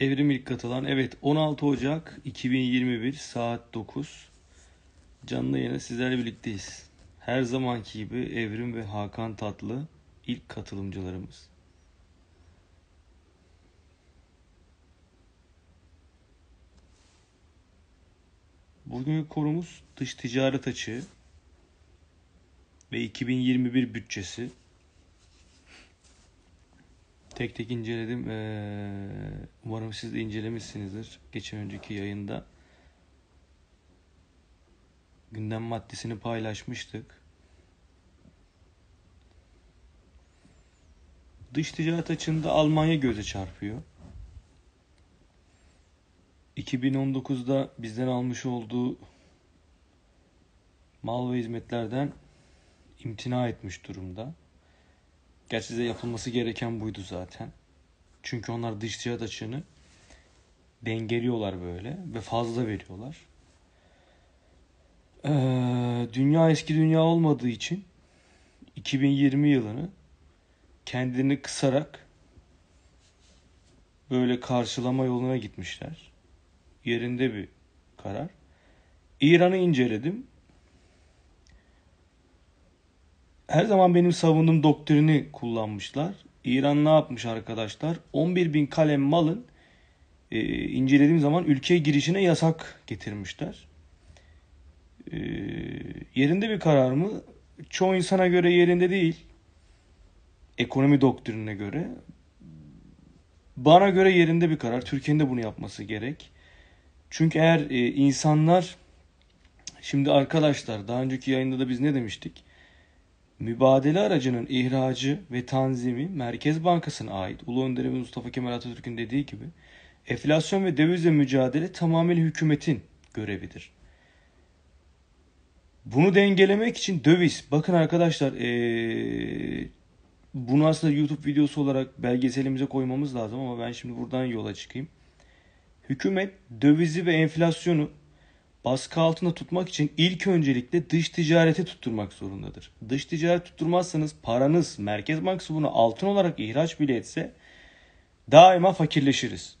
Evrim ilk katılan evet 16 Ocak 2021 saat 9 canlı yayına sizlerle birlikteyiz. Her zamanki gibi Evrim ve Hakan Tatlı ilk katılımcılarımız. Bugünkü konumuz dış ticaret açığı ve 2021 bütçesi. Tek tek inceledim. Ee, umarım siz de incelemişsinizdir. Geçen önceki yayında gündem maddesini paylaşmıştık. Dış ticaret açığında Almanya göze çarpıyor. 2019'da bizden almış olduğu mal ve hizmetlerden imtina etmiş durumda. Gerçi size yapılması gereken buydu zaten. Çünkü onlar dış ticaret açığını dengeliyorlar böyle ve fazla veriyorlar. Ee, dünya eski dünya olmadığı için 2020 yılını kendini kısarak böyle karşılama yoluna gitmişler. Yerinde bir karar. İran'ı inceledim. Her zaman benim savunum doktrini kullanmışlar. İran ne yapmış arkadaşlar? 11 bin kalem malın e, incelediğim zaman ülkeye girişine yasak getirmişler. E, yerinde bir karar mı? Çoğu insana göre yerinde değil. Ekonomi doktrinine göre. Bana göre yerinde bir karar. Türkiye'nin de bunu yapması gerek. Çünkü eğer e, insanlar şimdi arkadaşlar daha önceki yayında da biz ne demiştik? Mübadele aracının ihracı ve tanzimi Merkez Bankası'na ait. Ulu Önderimiz Mustafa Kemal Atatürk'ün dediği gibi enflasyon ve dövizle mücadele tamamıyla hükümetin görevidir. Bunu dengelemek için döviz. Bakın arkadaşlar ee, bunu aslında YouTube videosu olarak belgeselimize koymamız lazım ama ben şimdi buradan yola çıkayım. Hükümet dövizi ve enflasyonu baskı altında tutmak için ilk öncelikle dış ticareti tutturmak zorundadır. Dış ticaret tutturmazsanız paranız Merkez Bankası bunu altın olarak ihraç bile etse daima fakirleşiriz.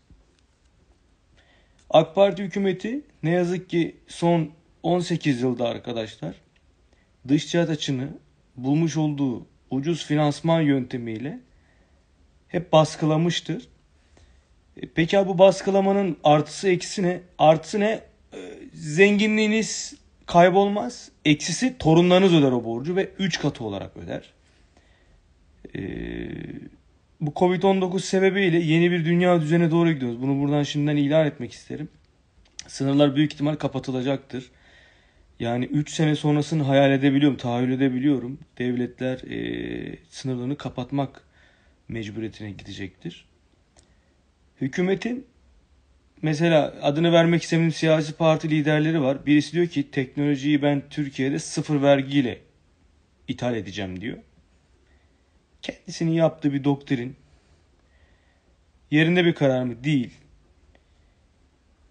AK Parti hükümeti ne yazık ki son 18 yılda arkadaşlar dış ticaret açını bulmuş olduğu ucuz finansman yöntemiyle hep baskılamıştır. E, peki bu baskılamanın artısı eksi ne? Artısı ne? E, Zenginliğiniz kaybolmaz. Eksisi torunlarınız öder o borcu ve 3 katı olarak öder. Ee, bu Covid-19 sebebiyle yeni bir dünya düzene doğru gidiyoruz. Bunu buradan şimdiden ilan etmek isterim. Sınırlar büyük ihtimal kapatılacaktır. Yani 3 sene sonrasını hayal edebiliyorum, tahayyül edebiliyorum. Devletler e, sınırlarını kapatmak mecburiyetine gidecektir. Hükümetin mesela adını vermek istemediğim siyasi parti liderleri var. Birisi diyor ki teknolojiyi ben Türkiye'de sıfır vergiyle ithal edeceğim diyor. Kendisinin yaptığı bir doktrin yerinde bir karar mı? Değil.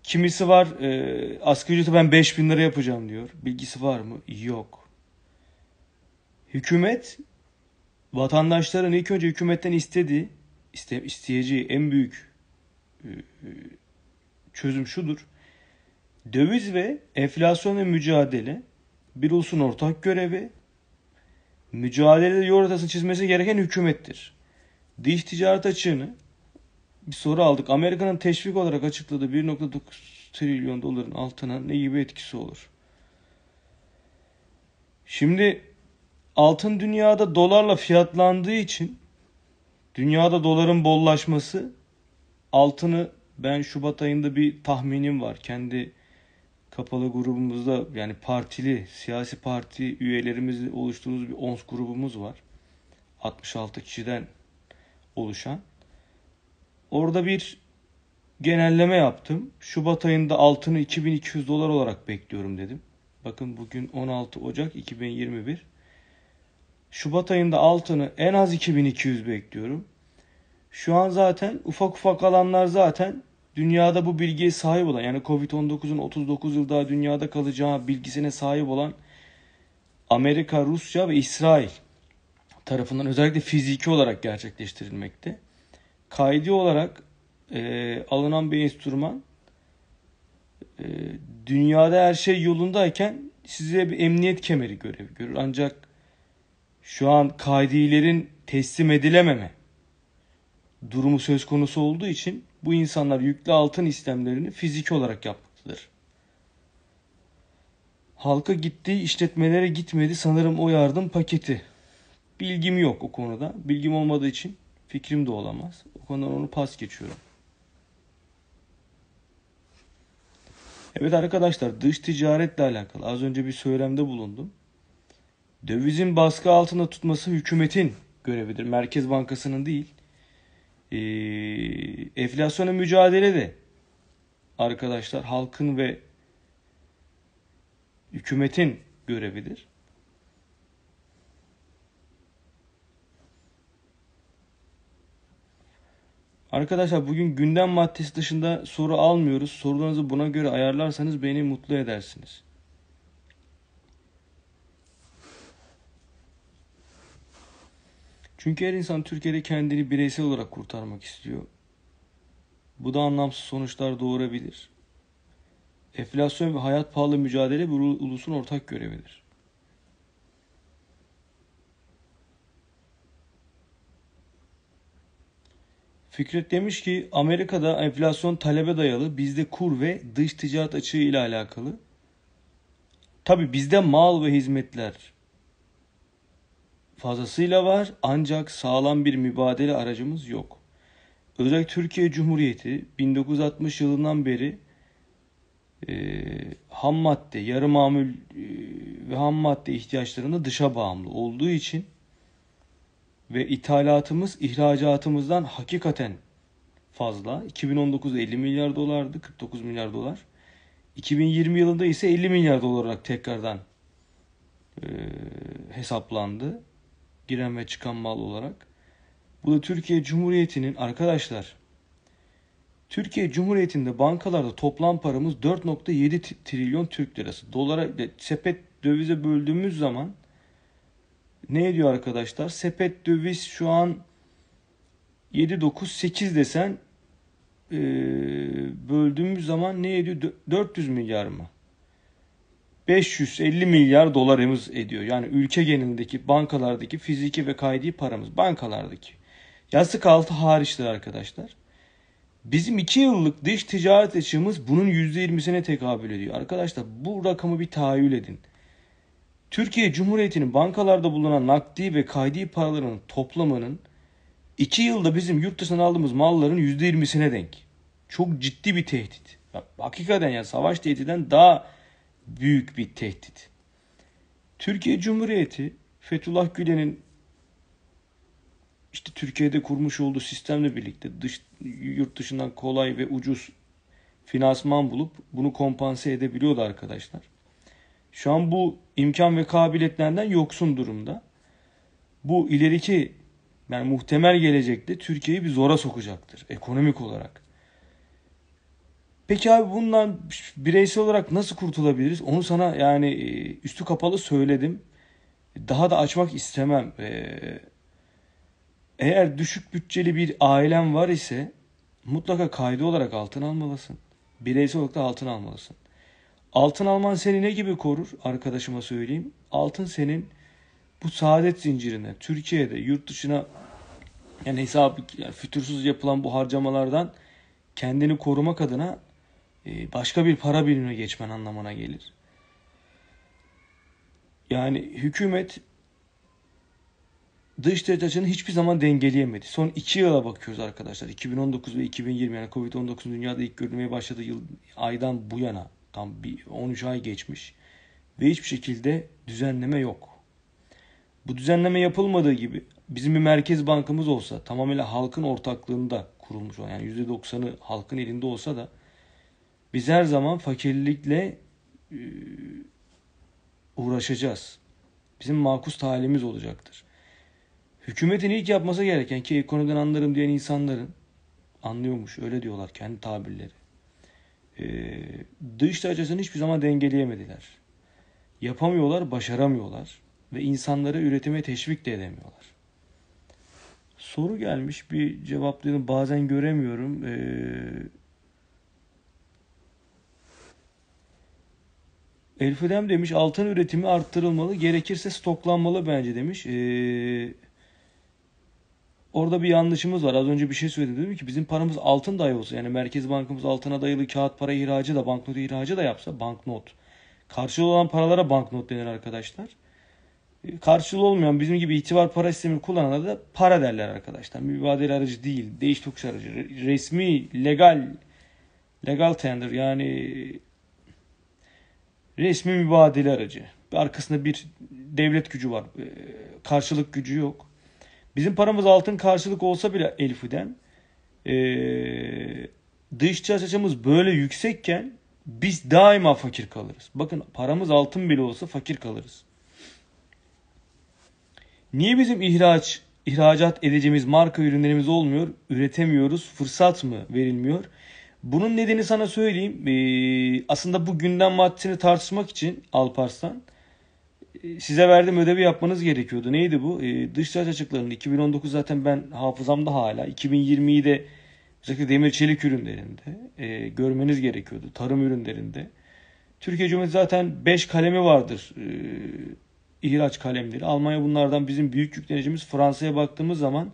Kimisi var e, asgari ücreti ben 5000 lira yapacağım diyor. Bilgisi var mı? Yok. Hükümet vatandaşların ilk önce hükümetten istediği, iste, isteyeceği en büyük e, e, çözüm şudur. Döviz ve enflasyonla mücadele bir ulusun ortak görevi, mücadelede yol haritasını çizmesi gereken hükümettir. Dış ticaret açığını bir soru aldık. Amerika'nın teşvik olarak açıkladığı 1.9 trilyon doların altına ne gibi etkisi olur? Şimdi altın dünyada dolarla fiyatlandığı için dünyada doların bollaşması altını ben Şubat ayında bir tahminim var. Kendi kapalı grubumuzda yani partili, siyasi parti üyelerimizle oluşturduğumuz bir ONS grubumuz var. 66 kişiden oluşan. Orada bir genelleme yaptım. Şubat ayında altını 2200 dolar olarak bekliyorum dedim. Bakın bugün 16 Ocak 2021. Şubat ayında altını en az 2200 bekliyorum. Şu an zaten ufak ufak alanlar zaten dünyada bu bilgiye sahip olan yani Covid-19'un 39 yıl daha dünyada kalacağı bilgisine sahip olan Amerika, Rusya ve İsrail tarafından özellikle fiziki olarak gerçekleştirilmekte. Kaydi olarak e, alınan bir enstrüman e, dünyada her şey yolundayken size bir emniyet kemeri görevi görür. Ancak şu an kaydilerin teslim edilememe durumu söz konusu olduğu için bu insanlar yüklü altın istemlerini fiziki olarak yapmaktadır. Halka gitti, işletmelere gitmedi sanırım o yardım paketi. Bilgim yok o konuda. Bilgim olmadığı için fikrim de olamaz. O konudan onu pas geçiyorum. Evet arkadaşlar dış ticaretle alakalı az önce bir söylemde bulundum. Dövizin baskı altında tutması hükümetin görevidir. Merkez Bankası'nın değil e, enflasyona mücadele de arkadaşlar halkın ve hükümetin görevidir. Arkadaşlar bugün gündem maddesi dışında soru almıyoruz. Sorularınızı buna göre ayarlarsanız beni mutlu edersiniz. Çünkü her insan Türkiye'de kendini bireysel olarak kurtarmak istiyor. Bu da anlamsız sonuçlar doğurabilir. Enflasyon ve hayat pahalı mücadele bu ulusun ortak görevidir. Fikret demiş ki Amerika'da enflasyon talebe dayalı, bizde kur ve dış ticaret açığı ile alakalı. Tabi bizde mal ve hizmetler fazlasıyla var ancak sağlam bir mübadele aracımız yok. Özellikle Türkiye Cumhuriyeti 1960 yılından beri e, ham madde, yarı mamül e, ve ham madde ihtiyaçlarında dışa bağımlı olduğu için ve ithalatımız ihracatımızdan hakikaten fazla. (2019 50 milyar dolardı, 49 milyar dolar. 2020 yılında ise 50 milyar dolar olarak tekrardan e, hesaplandı giren ve çıkan mal olarak. Bu da Türkiye Cumhuriyeti'nin arkadaşlar Türkiye Cumhuriyeti'nde bankalarda toplam paramız 4.7 trilyon Türk lirası. Dolara sepet dövize böldüğümüz zaman ne ediyor arkadaşlar? Sepet döviz şu an 7 9 8 desen e, böldüğümüz zaman ne ediyor? 400 milyar mı? 550 milyar dolarımız ediyor. Yani ülke genelindeki bankalardaki fiziki ve kaydi paramız bankalardaki. Yastık altı hariçtir arkadaşlar. Bizim 2 yıllık dış ticaret açığımız bunun %20'sine tekabül ediyor. Arkadaşlar bu rakamı bir tahayyül edin. Türkiye Cumhuriyeti'nin bankalarda bulunan nakdi ve kaydi paraların toplamının 2 yılda bizim yurt dışından aldığımız malların %20'sine denk. Çok ciddi bir tehdit. Ya, hakikaten ya savaş tehdidinden daha büyük bir tehdit. Türkiye Cumhuriyeti Fethullah Gülen'in işte Türkiye'de kurmuş olduğu sistemle birlikte dış, yurt dışından kolay ve ucuz finansman bulup bunu kompanse edebiliyordu arkadaşlar. Şu an bu imkan ve kabiliyetlerden yoksun durumda. Bu ileriki yani muhtemel gelecekte Türkiye'yi bir zora sokacaktır ekonomik olarak. Peki abi bundan bireysel olarak nasıl kurtulabiliriz? Onu sana yani e, üstü kapalı söyledim. Daha da açmak istemem. E, eğer düşük bütçeli bir ailen var ise mutlaka kaydı olarak altın almalısın. Bireysel olarak da altın almalısın. Altın alman seni ne gibi korur? Arkadaşıma söyleyeyim. Altın senin bu saadet zincirine, Türkiye'de, yurt dışına yani hesap yani fütursuz yapılan bu harcamalardan kendini korumak adına ee, başka bir para birimine geçmen anlamına gelir. Yani hükümet dış ticaret açığını hiçbir zaman dengeleyemedi. Son iki yıla bakıyoruz arkadaşlar. 2019 ve 2020 yani Covid-19 dünyada ilk görülmeye başladığı yıl aydan bu yana tam bir 13 ay geçmiş ve hiçbir şekilde düzenleme yok. Bu düzenleme yapılmadığı gibi bizim bir merkez bankamız olsa tamamıyla halkın ortaklığında kurulmuş olan yani %90'ı halkın elinde olsa da biz her zaman fakirlikle e, uğraşacağız. Bizim makus talimiz olacaktır. Hükümetin ilk yapması gereken ki ekonomiden anlarım diyen insanların anlıyormuş öyle diyorlar kendi tabirleri. Ee, dış açısını hiçbir zaman dengeleyemediler. Yapamıyorlar, başaramıyorlar ve insanları üretime teşvik de edemiyorlar. Soru gelmiş bir cevaplarını bazen göremiyorum. Ee, Elfidem demiş altın üretimi arttırılmalı. Gerekirse stoklanmalı bence demiş. Ee, orada bir yanlışımız var. Az önce bir şey söyledim. Dedim ki bizim paramız altın dahi olsa yani Merkez Bankamız altına dayalı kağıt para ihracı da banknot ihracı da yapsa banknot. Karşılığı olan paralara banknot denir arkadaşlar. Ee, karşılığı olmayan bizim gibi itibar para sistemi kullanana da para derler arkadaşlar. Mübadele aracı değil. Değiş tokuş aracı. Resmi, legal, legal tender yani resmi mübadele aracı. Arkasında bir devlet gücü var. Ee, karşılık gücü yok. Bizim paramız altın karşılık olsa bile Elfi'den ee, dış çarşacımız böyle yüksekken biz daima fakir kalırız. Bakın paramız altın bile olsa fakir kalırız. Niye bizim ihraç, ihracat edeceğimiz marka ürünlerimiz olmuyor? Üretemiyoruz. Fırsat mı verilmiyor? Bunun nedeni sana söyleyeyim. Ee, aslında bu gündem maddesini tartışmak için Alparslan e, size verdiğim ödevi yapmanız gerekiyordu. Neydi bu? Ee, dış ticaret açıklarının 2019 zaten ben hafızamda hala. 2020'yi de özellikle demir çelik ürünlerinde e, görmeniz gerekiyordu. Tarım ürünlerinde. Türkiye Cumhuriyeti zaten 5 kalemi vardır. E, ihraç kalemleri. Almanya bunlardan bizim büyük yüklenicimiz. Fransa'ya baktığımız zaman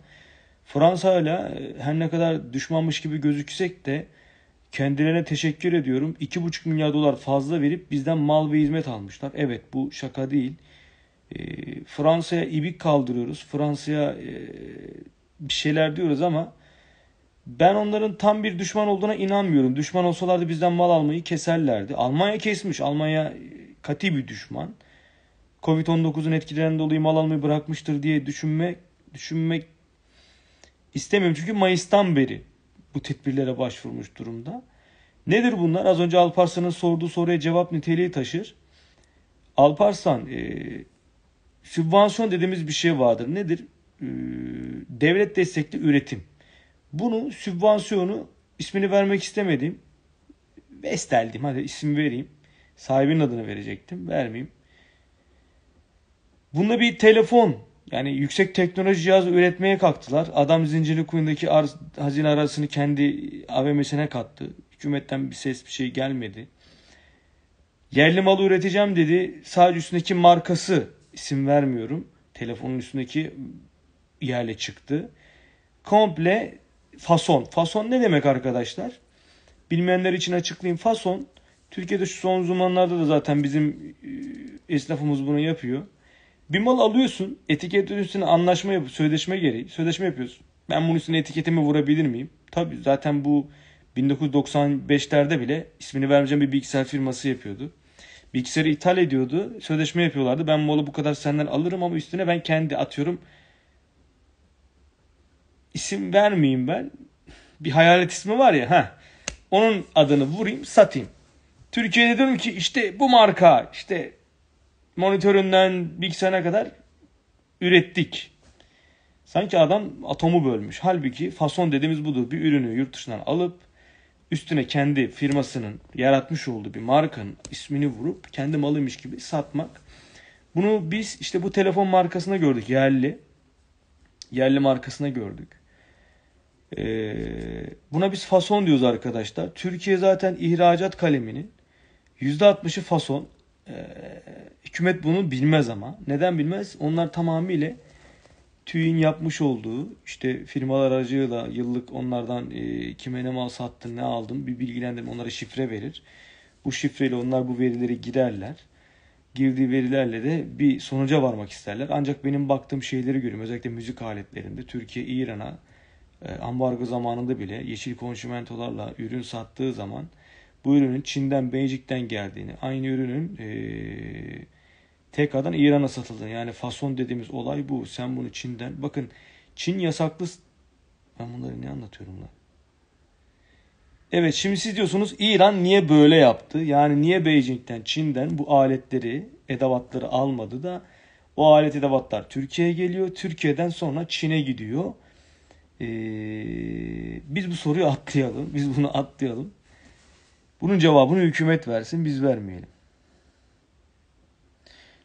Fransa hala her ne kadar düşmanmış gibi gözüksek de Kendilerine teşekkür ediyorum. 2,5 milyar dolar fazla verip bizden mal ve hizmet almışlar. Evet bu şaka değil. E, Fransa'ya ibik kaldırıyoruz. Fransa'ya e, bir şeyler diyoruz ama ben onların tam bir düşman olduğuna inanmıyorum. Düşman olsalardı bizden mal almayı keserlerdi. Almanya kesmiş. Almanya e, kati bir düşman. Covid-19'un etkilerinden dolayı mal almayı bırakmıştır diye düşünme düşünmek istemiyorum. Çünkü Mayıs'tan beri bu tedbirlere başvurmuş durumda. Nedir bunlar? Az önce Alparslan'ın sorduğu soruya cevap niteliği taşır. Alparslan e, sübvansiyon dediğimiz bir şey vardır. Nedir? E, devlet destekli üretim. Bunu sübvansiyonu ismini vermek istemedim. Vestel diyeyim. Hadi isim vereyim. Sahibinin adını verecektim. Vermeyeyim. Bunda bir telefon yani yüksek teknoloji cihaz üretmeye kalktılar. Adam zincirli kuyundaki arz, hazine arasını kendi AVM'sine kattı. Hükümetten bir ses bir şey gelmedi. Yerli malı üreteceğim dedi. Sadece üstündeki markası isim vermiyorum. Telefonun üstündeki yerle çıktı. Komple fason. Fason ne demek arkadaşlar? Bilmeyenler için açıklayayım. Fason Türkiye'de şu son zamanlarda da zaten bizim e, esnafımız bunu yapıyor. Bir mal alıyorsun, etiket üstüne anlaşma yapıp sözleşme gereği sözleşme yapıyorsun. Ben bunun üstüne etiketimi vurabilir miyim? Tabii zaten bu 1995'lerde bile ismini vermeyeceğim bir bilgisayar firması yapıyordu. Bilgisayarı ithal ediyordu. Sözleşme yapıyorlardı. Ben malı bu kadar senden alırım ama üstüne ben kendi atıyorum. İsim vermeyeyim ben. Bir hayalet ismi var ya. ha. Onun adını vurayım satayım. Türkiye'de diyorum ki işte bu marka işte monitöründen bilgisayarına kadar ürettik. Sanki adam atomu bölmüş. Halbuki fason dediğimiz budur. Bir ürünü yurt dışından alıp üstüne kendi firmasının yaratmış olduğu bir markanın ismini vurup kendi malıymış gibi satmak. Bunu biz işte bu telefon markasına gördük yerli. Yerli markasına gördük. Ee, buna biz fason diyoruz arkadaşlar. Türkiye zaten ihracat kaleminin %60'ı fason. Ee, hükümet bunu bilmez ama. Neden bilmez? Onlar tamamıyla TÜİ'nin yapmış olduğu işte firmalar aracıyla yıllık onlardan e, kime ne mal sattın ne aldın bir bilgilendirme onlara şifre verir. Bu şifreyle onlar bu verileri girerler. Girdiği verilerle de bir sonuca varmak isterler. Ancak benim baktığım şeyleri görüyorum. Özellikle müzik aletlerinde Türkiye İran'a e, ambargo zamanında bile yeşil konşümentolarla ürün sattığı zaman bu ürünün Çin'den, Beijing'den geldiğini, aynı ürünün e, tekrardan İran'a satıldığını. Yani fason dediğimiz olay bu. Sen bunu Çin'den, bakın Çin yasaklı, ben bunları ne anlatıyorum lan? Evet şimdi siz diyorsunuz İran niye böyle yaptı? Yani niye Beijing'den, Çin'den bu aletleri, edevatları almadı da o alet edevatlar Türkiye'ye geliyor. Türkiye'den sonra Çin'e gidiyor. Ee, biz bu soruyu atlayalım. Biz bunu atlayalım. Bunun cevabını hükümet versin biz vermeyelim.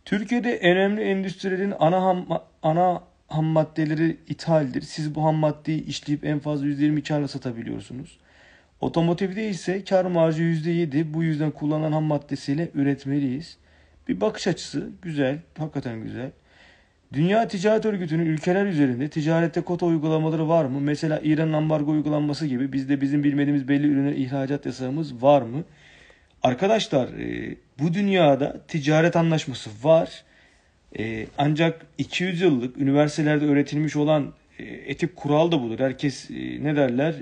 Türkiye'de önemli endüstrilerin ana ham, ana ham maddeleri ithaldir. Siz bu ham maddeyi işleyip en fazla %20 karla satabiliyorsunuz. Otomotivde ise kar marjı %7 bu yüzden kullanılan ham maddesiyle üretmeliyiz. Bir bakış açısı güzel, hakikaten güzel. Dünya Ticaret Örgütü'nün ülkeler üzerinde ticarette kota uygulamaları var mı? Mesela İran ambargo uygulanması gibi bizde bizim bilmediğimiz belli ürünler ihracat yasağımız var mı? Arkadaşlar e, bu dünyada ticaret anlaşması var. E, ancak 200 yıllık üniversitelerde öğretilmiş olan e, etik kural da budur. Herkes ne derler?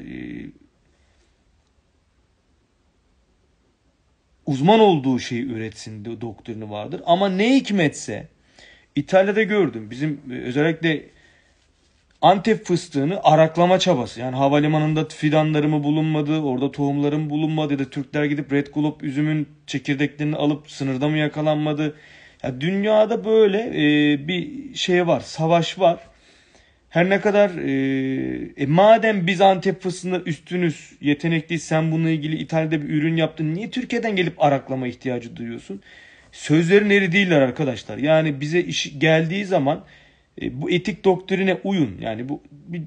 Uzman olduğu şeyi üretsin doktrini vardır. Ama ne hikmetse İtalya'da gördüm. Bizim e, özellikle Antep fıstığını araklama çabası. Yani havalimanında fidanları mı bulunmadı, orada tohumları mı bulunmadı ya da Türkler gidip Red Globe üzümün çekirdeklerini alıp sınırda mı yakalanmadı? Ya dünyada böyle e, bir şey var, savaş var. Her ne kadar e, e, madem biz Antep fıstığında üstünüz, yetenekliyiz, sen bununla ilgili İtalya'da bir ürün yaptın. Niye Türkiye'den gelip araklama ihtiyacı duyuyorsun? sözlerin eri değiller arkadaşlar. Yani bize iş geldiği zaman e, bu etik doktrine uyun. Yani bu bir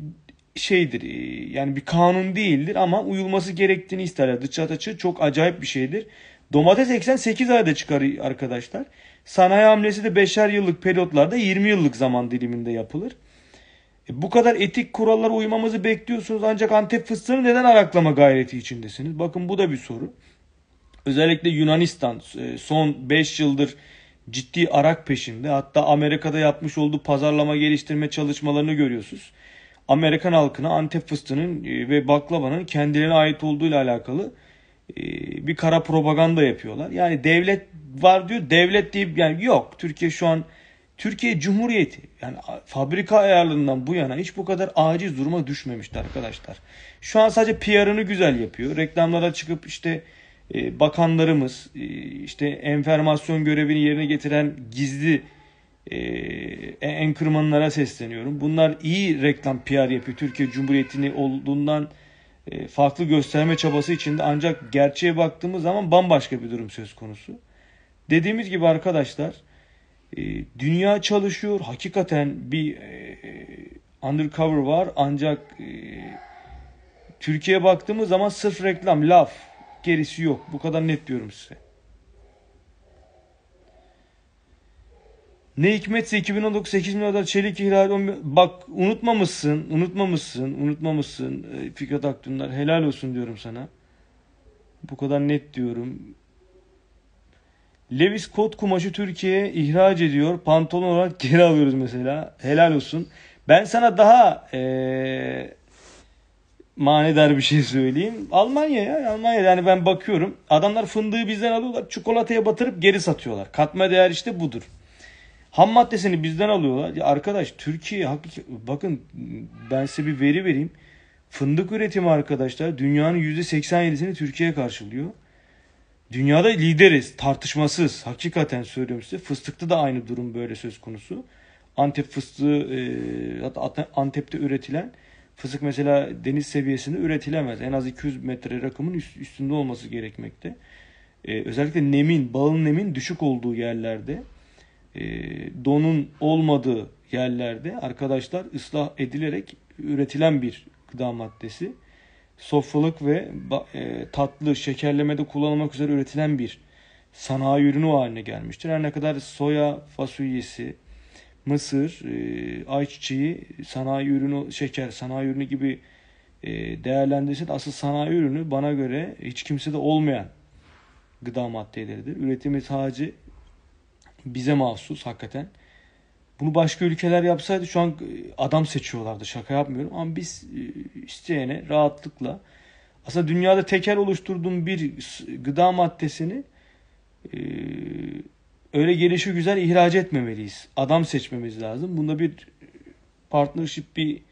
şeydir e, yani bir kanun değildir ama uyulması gerektiğini isterler. Dış açı çok acayip bir şeydir. Domates 88 ayda çıkar arkadaşlar. Sanayi hamlesi de 5'er yıllık periyotlarda 20 yıllık zaman diliminde yapılır. E, bu kadar etik kurallara uymamızı bekliyorsunuz ancak Antep fıstığını neden araklama gayreti içindesiniz? Bakın bu da bir soru. Özellikle Yunanistan e, son 5 yıldır ciddi arak peşinde. Hatta Amerika'da yapmış olduğu pazarlama geliştirme çalışmalarını görüyorsunuz. Amerikan halkına Antep fıstığının e, ve baklavanın kendilerine ait olduğuyla alakalı e, bir kara propaganda yapıyorlar. Yani devlet var diyor, devlet deyip yani yok. Türkiye şu an Türkiye Cumhuriyeti yani fabrika ayarlarından bu yana hiç bu kadar aciz duruma düşmemişti arkadaşlar. Şu an sadece PR'ını güzel yapıyor. Reklamlara çıkıp işte e, bakanlarımız, e, işte enformasyon görevini yerine getiren gizli e, enkırmanlara sesleniyorum. Bunlar iyi reklam PR yapıyor. Türkiye Cumhuriyeti'ni olduğundan e, farklı gösterme çabası içinde ancak gerçeğe baktığımız zaman bambaşka bir durum söz konusu. Dediğimiz gibi arkadaşlar dünya çalışıyor. Hakikaten bir undercover var ancak Türkiye'ye baktığımız zaman sırf reklam, laf Gerisi yok. Bu kadar net diyorum size. Ne hikmetse 2019 8 milyar çelik ihlal Bak unutmamışsın, unutmamışsın, unutmamışsın e, Fikret Akdünler. Helal olsun diyorum sana. Bu kadar net diyorum. Levis kot kumaşı Türkiye'ye ihraç ediyor. Pantolon olarak geri alıyoruz mesela. Helal olsun. Ben sana daha ee, manidar bir şey söyleyeyim. Almanya ya Almanya yani ben bakıyorum adamlar fındığı bizden alıyorlar çikolataya batırıp geri satıyorlar. Katma değer işte budur. Ham maddesini bizden alıyorlar. Ya arkadaş Türkiye hakik bakın ben size bir veri vereyim. Fındık üretimi arkadaşlar dünyanın %87'sini Türkiye karşılıyor. Dünyada lideriz tartışmasız. Hakikaten söylüyorum size. Fıstıkta da aynı durum böyle söz konusu. Antep fıstığı e, Antep'te üretilen Fısık mesela deniz seviyesinde üretilemez. En az 200 metre rakımın üstünde olması gerekmekte. Ee, özellikle nemin, balın nemin düşük olduğu yerlerde, e, donun olmadığı yerlerde arkadaşlar ıslah edilerek üretilen bir gıda maddesi. Sofralık ve e, tatlı, şekerlemede kullanılmak üzere üretilen bir sanayi ürünü haline gelmiştir. Her ne kadar soya fasulyesi, mısır, e, ayçiçeği, sanayi ürünü, şeker, sanayi ürünü gibi e, değerlendirse, değerlendirsin. Asıl sanayi ürünü bana göre hiç kimse de olmayan gıda maddeleridir. Üretimi sadece bize mahsus hakikaten. Bunu başka ülkeler yapsaydı şu an e, adam seçiyorlardı şaka yapmıyorum. Ama biz isteyene rahatlıkla aslında dünyada tekel oluşturduğum bir gıda maddesini öyle gelişi güzel ihraç etmemeliyiz. Adam seçmemiz lazım. Bunda bir partnership bir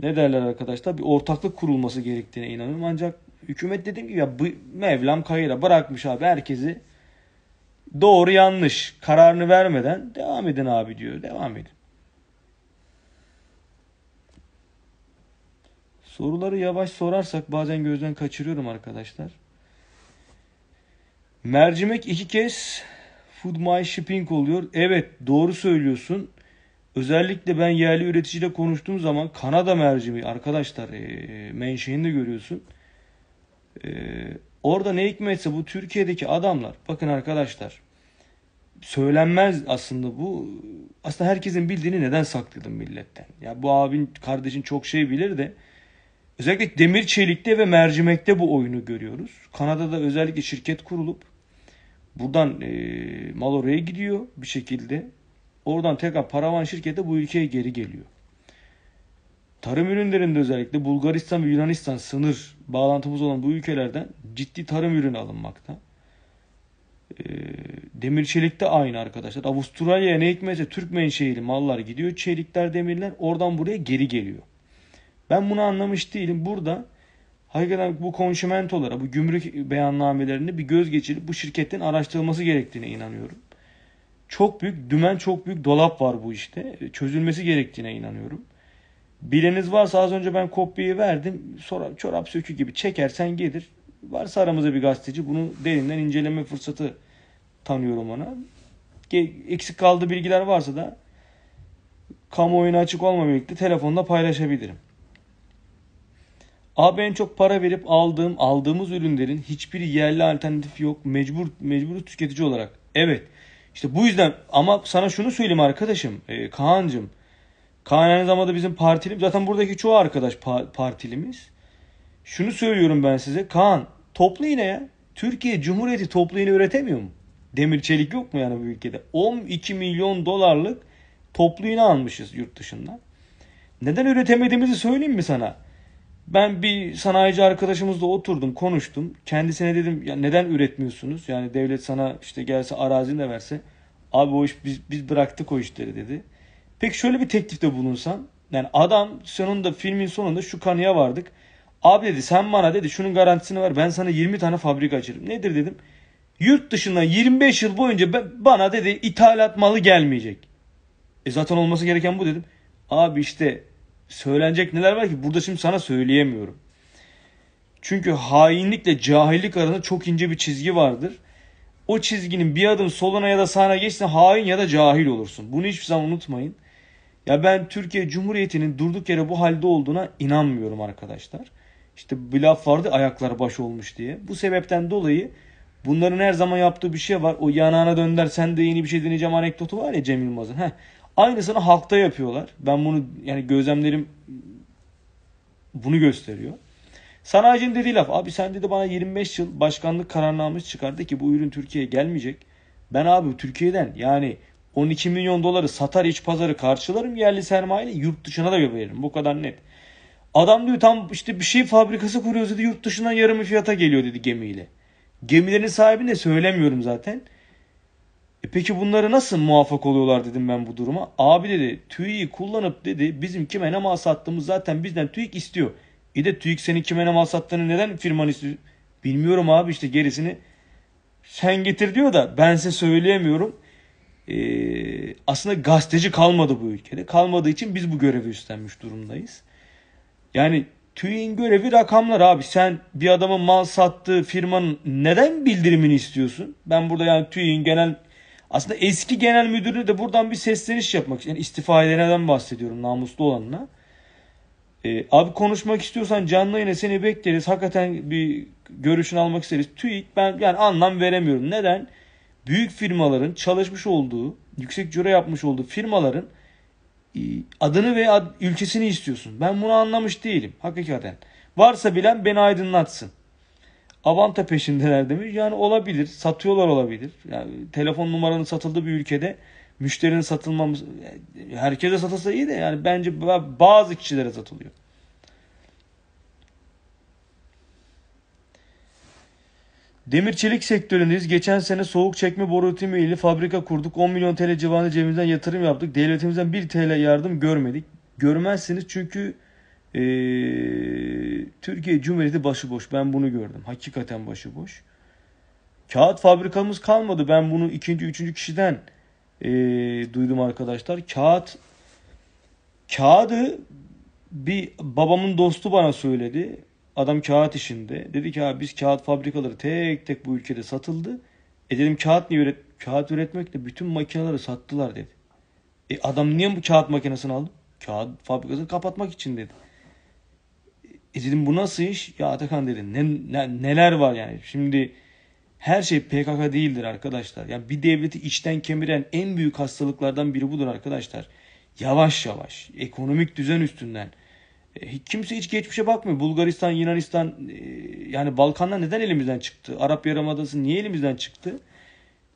ne derler arkadaşlar bir ortaklık kurulması gerektiğine inanıyorum. Ancak hükümet dediğim gibi ya bu Mevlam kayıra bırakmış abi herkesi doğru yanlış kararını vermeden devam edin abi diyor. Devam edin. Soruları yavaş sorarsak bazen gözden kaçırıyorum arkadaşlar. Mercimek iki kez Food My Shipping oluyor. Evet doğru söylüyorsun. Özellikle ben yerli üreticiyle konuştuğum zaman Kanada mercimeği arkadaşlar e, menşeini de görüyorsun. E, orada ne hikmetse bu Türkiye'deki adamlar bakın arkadaşlar söylenmez aslında bu. Aslında herkesin bildiğini neden sakladım milletten? Ya bu abin kardeşin çok şey bilir de özellikle demir çelikte ve mercimekte bu oyunu görüyoruz. Kanada'da özellikle şirket kurulup Buradan e, mal gidiyor bir şekilde. Oradan tekrar paravan şirketi bu ülkeye geri geliyor. Tarım ürünlerinde özellikle Bulgaristan ve Yunanistan sınır bağlantımız olan bu ülkelerden ciddi tarım ürünü alınmakta. E, demir çelik de aynı arkadaşlar. Avustralya'ya ne hikmetse Türk menşeili mallar gidiyor. Çelikler, demirler oradan buraya geri geliyor. Ben bunu anlamış değilim. Burada hakikaten bu konşimentolara, bu gümrük beyannamelerini bir göz geçirip bu şirketin araştırılması gerektiğine inanıyorum. Çok büyük dümen, çok büyük dolap var bu işte. Çözülmesi gerektiğine inanıyorum. Bileniz varsa az önce ben kopyayı verdim. Sonra çorap sökü gibi çekersen gelir. Varsa aramızda bir gazeteci bunu derinden inceleme fırsatı tanıyorum ona. Eksik kaldığı bilgiler varsa da kamuoyuna açık olmamakta telefonda paylaşabilirim. Abi en çok para verip aldığım, aldığımız ürünlerin hiçbir yerli alternatif yok. Mecbur mecbur tüketici olarak. Evet. İşte bu yüzden ama sana şunu söyleyeyim arkadaşım. E, Kaan'cığım. Kaan aynı zamanda bizim partilim. Zaten buradaki çoğu arkadaş pa- partilimiz. Şunu söylüyorum ben size. Kaan toplu iğne ya. Türkiye Cumhuriyeti toplu iğne üretemiyor mu? Demir çelik yok mu yani bu ülkede? 12 milyon dolarlık toplu iğne almışız yurt dışından. Neden üretemediğimizi söyleyeyim mi sana? Ben bir sanayici arkadaşımızla oturdum, konuştum. Kendisine dedim ya neden üretmiyorsunuz? Yani devlet sana işte gelse arazini de verse. Abi o iş biz, biz bıraktık o işleri dedi. Peki şöyle bir teklifte bulunsan, Yani adam sonunda filmin sonunda şu kanıya vardık. Abi dedi sen bana dedi şunun garantisini ver ben sana 20 tane fabrika açarım. Nedir dedim. Yurt dışından 25 yıl boyunca ben, bana dedi ithalat malı gelmeyecek. E zaten olması gereken bu dedim. Abi işte söylenecek neler var ki burada şimdi sana söyleyemiyorum. Çünkü hainlikle cahillik arasında çok ince bir çizgi vardır. O çizginin bir adım soluna ya da sağına geçsin hain ya da cahil olursun. Bunu hiçbir zaman unutmayın. Ya ben Türkiye Cumhuriyeti'nin durduk yere bu halde olduğuna inanmıyorum arkadaşlar. İşte bir laf vardı ayaklar baş olmuş diye. Bu sebepten dolayı bunların her zaman yaptığı bir şey var. O yanağına dönder sen de yeni bir şey deneyeceğim anekdotu var ya Cem Yılmaz'ın. Heh. Aynısını halkta yapıyorlar. Ben bunu yani gözlemlerim bunu gösteriyor. Sanayicinin dediği laf abi sen dedi bana 25 yıl başkanlık kararnamesi çıkardı ki bu ürün Türkiye'ye gelmeyecek. Ben abi Türkiye'den yani 12 milyon doları satar iç pazarı karşılarım yerli sermayeyle yurt dışına da veririm. Bu kadar net. Adam diyor tam işte bir şey fabrikası kuruyoruz dedi yurt dışından yarım fiyata geliyor dedi gemiyle. Gemilerin sahibini de söylemiyorum zaten. E peki bunları nasıl muvaffak oluyorlar dedim ben bu duruma. Abi dedi TÜİK'i kullanıp dedi bizim kime ne mal sattığımız zaten bizden TÜİK istiyor. İyi e de TÜİK senin kime ne mal sattığını neden firman istiyor? Bilmiyorum abi işte gerisini sen getir diyor da ben size söyleyemiyorum. Ee, aslında gazeteci kalmadı bu ülkede. Kalmadığı için biz bu görevi üstlenmiş durumdayız. Yani TÜİK'in görevi rakamlar abi. Sen bir adamın mal sattığı firmanın neden bildirimini istiyorsun? Ben burada yani TÜİK'in genel aslında eski genel müdürüne de buradan bir sesleniş yapmak için yani istifa edeneden bahsediyorum namuslu olanına. E, abi konuşmak istiyorsan canlı yine seni bekleriz. Hakikaten bir görüşünü almak isteriz. TÜİK ben yani anlam veremiyorum. Neden? Büyük firmaların çalışmış olduğu, yüksek cüre yapmış olduğu firmaların e, adını ve ad, ülkesini istiyorsun. Ben bunu anlamış değilim hakikaten. Varsa bilen beni aydınlatsın. Avanta peşindeler demiş. Yani olabilir. Satıyorlar olabilir. Yani telefon numaranın satıldığı bir ülkede müşterinin satılmaması herkese satılsa iyi de yani bence bazı kişilere satılıyor. Demir çelik sektöründeyiz. Geçen sene soğuk çekme boru üretimi ile fabrika kurduk. 10 milyon TL civarında cebimizden yatırım yaptık. Devletimizden 1 TL yardım görmedik. Görmezsiniz çünkü e, Türkiye Cumhuriyeti başıboş. Ben bunu gördüm. Hakikaten başıboş. Kağıt fabrikamız kalmadı. Ben bunu ikinci, üçüncü kişiden e, duydum arkadaşlar. Kağıt kağıdı bir babamın dostu bana söyledi. Adam kağıt işinde. Dedi ki abi biz kağıt fabrikaları tek tek bu ülkede satıldı. E dedim kağıt niye üret kağıt üretmekle bütün makineleri sattılar dedi. E adam niye bu kağıt makinesini aldı? Kağıt fabrikasını kapatmak için dedi. E dedim bu nasıl iş? Ya Atakan dedi ne, ne, neler var yani. Şimdi her şey PKK değildir arkadaşlar. Yani bir devleti içten kemiren en büyük hastalıklardan biri budur arkadaşlar. Yavaş yavaş ekonomik düzen üstünden. E, kimse hiç geçmişe bakmıyor. Bulgaristan, Yunanistan e, yani Balkanlar neden elimizden çıktı? Arap Yarımadası niye elimizden çıktı?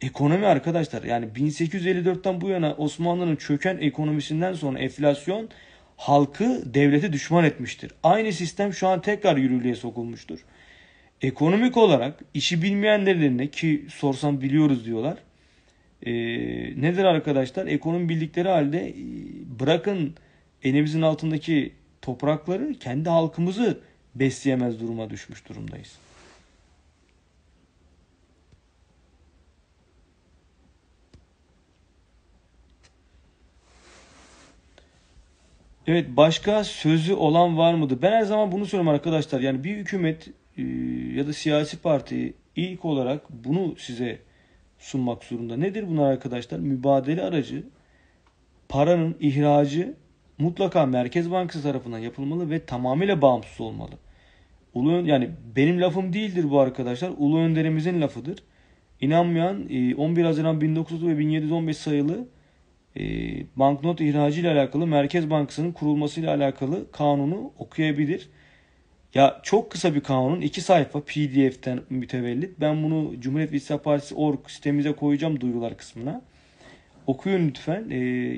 Ekonomi arkadaşlar yani 1854'ten bu yana Osmanlı'nın çöken ekonomisinden sonra enflasyon halkı devleti düşman etmiştir. Aynı sistem şu an tekrar yürürlüğe sokulmuştur. Ekonomik olarak işi bilmeyenlerine ki sorsam biliyoruz diyorlar. E, nedir arkadaşlar? Ekonomi bildikleri halde e, bırakın elimizin altındaki toprakları kendi halkımızı besleyemez duruma düşmüş durumdayız. Evet başka sözü olan var mıdır? Ben her zaman bunu söylüyorum arkadaşlar. Yani bir hükümet e, ya da siyasi parti ilk olarak bunu size sunmak zorunda. Nedir bunlar arkadaşlar? Mübadele aracı, paranın ihracı mutlaka Merkez Bankası tarafından yapılmalı ve tamamıyla bağımsız olmalı. Ulu yani benim lafım değildir bu arkadaşlar. Ulu önderimizin lafıdır. İnanmayan 11 e, Haziran 1900 ve 1715 sayılı e, banknot ihracı ile alakalı Merkez Bankası'nın kurulmasıyla alakalı kanunu okuyabilir. Ya çok kısa bir kanun. iki sayfa PDF'ten mütevellit. Ben bunu Cumhuriyet ve İslam Partisi org sitemize koyacağım duyurular kısmına. Okuyun lütfen. E,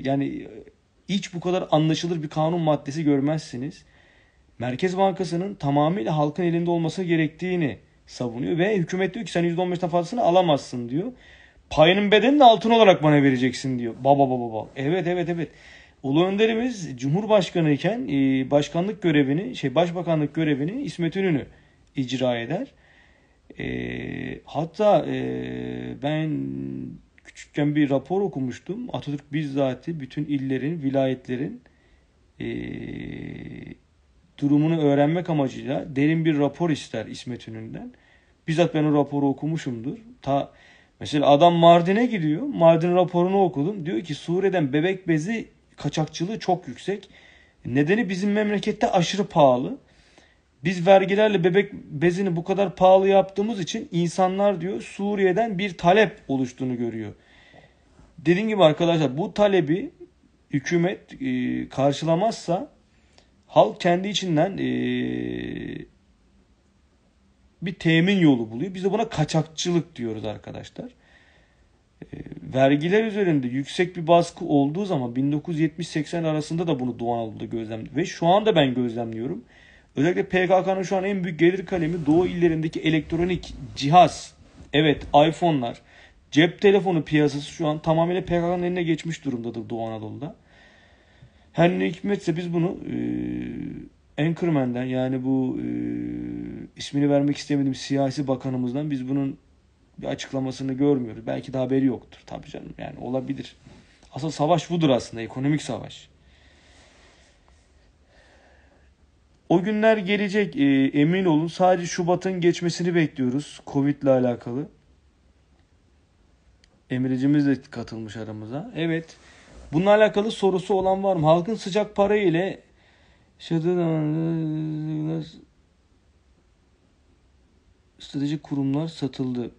yani hiç bu kadar anlaşılır bir kanun maddesi görmezsiniz. Merkez Bankası'nın tamamıyla halkın elinde olması gerektiğini savunuyor ve hükümet diyor ki sen %15'ten fazlasını alamazsın diyor. Payının bedenini altın olarak bana vereceksin diyor. Baba baba baba. Evet evet evet. Ulu Önderimiz Cumhurbaşkanı iken e, başkanlık görevini, şey başbakanlık görevini İsmet İnönü icra eder. E, hatta e, ben küçükken bir rapor okumuştum. Atatürk bizzati bütün illerin, vilayetlerin e, durumunu öğrenmek amacıyla derin bir rapor ister İsmet İnönü'den. Bizzat ben o raporu okumuşumdur. Ta e Mesela adam Mardin'e gidiyor. Mardin raporunu okudum. Diyor ki Suriye'den bebek bezi kaçakçılığı çok yüksek. E nedeni bizim memlekette aşırı pahalı. Biz vergilerle bebek bezini bu kadar pahalı yaptığımız için insanlar diyor Suriye'den bir talep oluştuğunu görüyor. Dediğim gibi arkadaşlar bu talebi hükümet e, karşılamazsa halk kendi içinden e, bir temin yolu buluyor. Biz de buna kaçakçılık diyoruz arkadaşlar. E, vergiler üzerinde yüksek bir baskı olduğu zaman 1970-80 arasında da bunu Doğu Anadolu'da gözlemliyorum. Ve şu anda ben gözlemliyorum. Özellikle PKK'nın şu an en büyük gelir kalemi Doğu illerindeki elektronik cihaz. Evet iPhone'lar. Cep telefonu piyasası şu an tamamıyla PKK'nın eline geçmiş durumdadır Doğu Anadolu'da. Her ne hikmetse biz bunu e, Anchorman'den yani bu e, ismini vermek istemedim siyasi bakanımızdan biz bunun bir açıklamasını görmüyoruz. Belki de haberi yoktur tabii canım yani olabilir. Asıl savaş budur aslında ekonomik savaş. O günler gelecek e, emin olun sadece Şubat'ın geçmesini bekliyoruz Covid ile alakalı. Emrecimiz de katılmış aramıza. Evet. Bununla alakalı sorusu olan var mı? Halkın sıcak parayla Yaşadığı zaman stratejik kurumlar satıldı.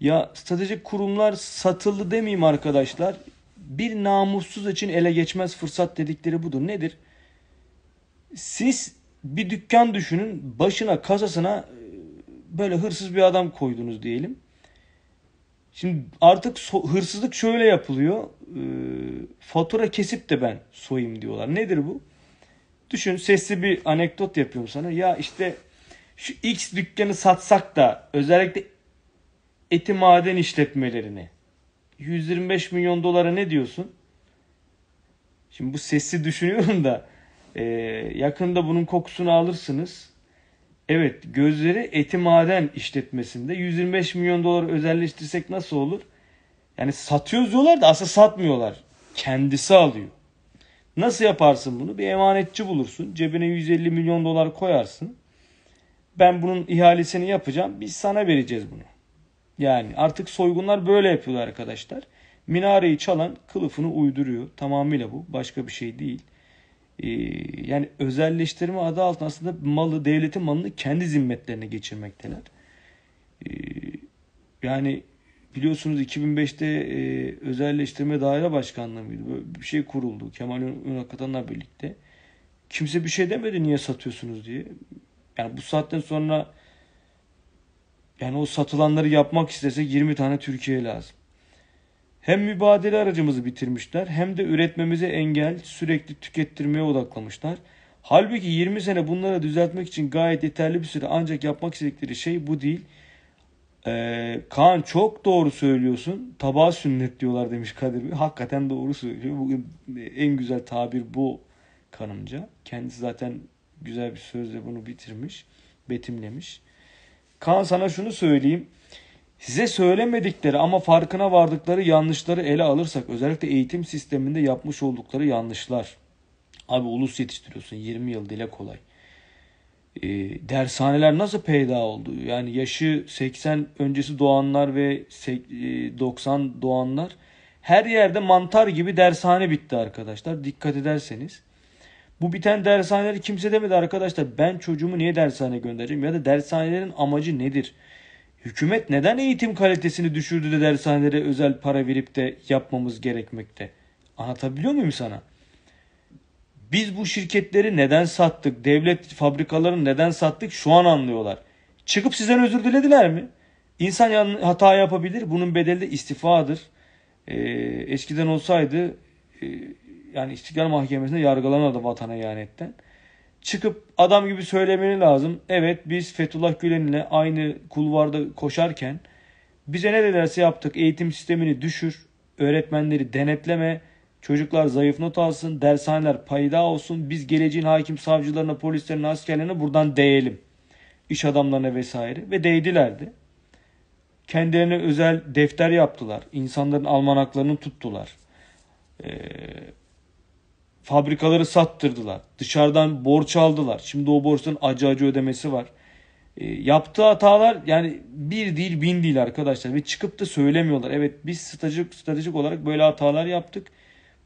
Ya stratejik kurumlar satıldı demeyeyim arkadaşlar. Bir namussuz için ele geçmez fırsat dedikleri budur. Nedir? Siz bir dükkan düşünün. Başına kasasına e, böyle hırsız bir adam koydunuz diyelim. Şimdi artık so- hırsızlık şöyle yapılıyor. E, fatura kesip de ben soyayım diyorlar. Nedir bu? Düşün sesli bir anekdot yapıyorum sana. Ya işte şu X dükkanı satsak da özellikle eti maden işletmelerini 125 milyon dolara ne diyorsun? Şimdi bu sesi düşünüyorum da e, yakında bunun kokusunu alırsınız. Evet gözleri eti maden işletmesinde 125 milyon dolar özelleştirsek nasıl olur? Yani satıyoruz diyorlar da aslında satmıyorlar. Kendisi alıyor. Nasıl yaparsın bunu? Bir emanetçi bulursun. Cebine 150 milyon dolar koyarsın. Ben bunun ihalesini yapacağım. Biz sana vereceğiz bunu. Yani artık soygunlar böyle yapıyorlar arkadaşlar. Minareyi çalan kılıfını uyduruyor. Tamamıyla bu. Başka bir şey değil. Ee, yani özelleştirme adı altında aslında malı, devletin malını kendi zimmetlerine geçirmekteler. Ee, yani biliyorsunuz 2005'te e, özelleştirme daire başkanlığı mıydı? Böyle bir şey kuruldu. Kemal Ünakatan'la birlikte. Kimse bir şey demedi niye satıyorsunuz diye. Yani bu saatten sonra yani o satılanları yapmak istese 20 tane Türkiye lazım. Hem mübadele aracımızı bitirmişler hem de üretmemize engel sürekli tükettirmeye odaklamışlar. Halbuki 20 sene bunları düzeltmek için gayet yeterli bir süre ancak yapmak istedikleri şey bu değil. Ee, Kaan çok doğru söylüyorsun. Tabağa sünnet diyorlar demiş Kadir Bey. Hakikaten doğru söylüyor. Bugün en güzel tabir bu kanımca. Kendisi zaten güzel bir sözle bunu bitirmiş, betimlemiş. Kaan sana şunu söyleyeyim. Size söylemedikleri ama farkına vardıkları yanlışları ele alırsak özellikle eğitim sisteminde yapmış oldukları yanlışlar. Abi ulus yetiştiriyorsun 20 yıl dile kolay e, dershaneler nasıl peyda oldu? Yani yaşı 80 öncesi doğanlar ve 90 e, doğanlar her yerde mantar gibi dershane bitti arkadaşlar. Dikkat ederseniz. Bu biten dershaneleri kimse demedi arkadaşlar. Ben çocuğumu niye dershaneye göndereceğim? Ya da dershanelerin amacı nedir? Hükümet neden eğitim kalitesini düşürdü de dershanelere özel para verip de yapmamız gerekmekte? Anlatabiliyor muyum sana? Biz bu şirketleri neden sattık? Devlet fabrikalarını neden sattık? Şu an anlıyorlar. Çıkıp sizden özür dilediler mi? İnsan hata yapabilir. Bunun bedeli de istifadır. Ee, eskiden olsaydı e, yani İstiklal Mahkemesi'nde yargılanırdı vatana ihanetten. Çıkıp adam gibi söylemeni lazım. Evet biz Fethullah Gülen'le aynı kulvarda koşarken bize ne dederse yaptık. Eğitim sistemini düşür, öğretmenleri denetleme, Çocuklar zayıf not alsın, dershaneler payda olsun. Biz geleceğin hakim savcılarına, polislerine, askerlerine buradan değelim. İş adamlarına vesaire. Ve değdilerdi. Kendilerine özel defter yaptılar. İnsanların almanaklarını tuttular. Ee, fabrikaları sattırdılar. Dışarıdan borç aldılar. Şimdi o borçların acı acı ödemesi var. E, yaptığı hatalar yani bir değil bin değil arkadaşlar ve çıkıp da söylemiyorlar. Evet biz stratejik stratejik olarak böyle hatalar yaptık.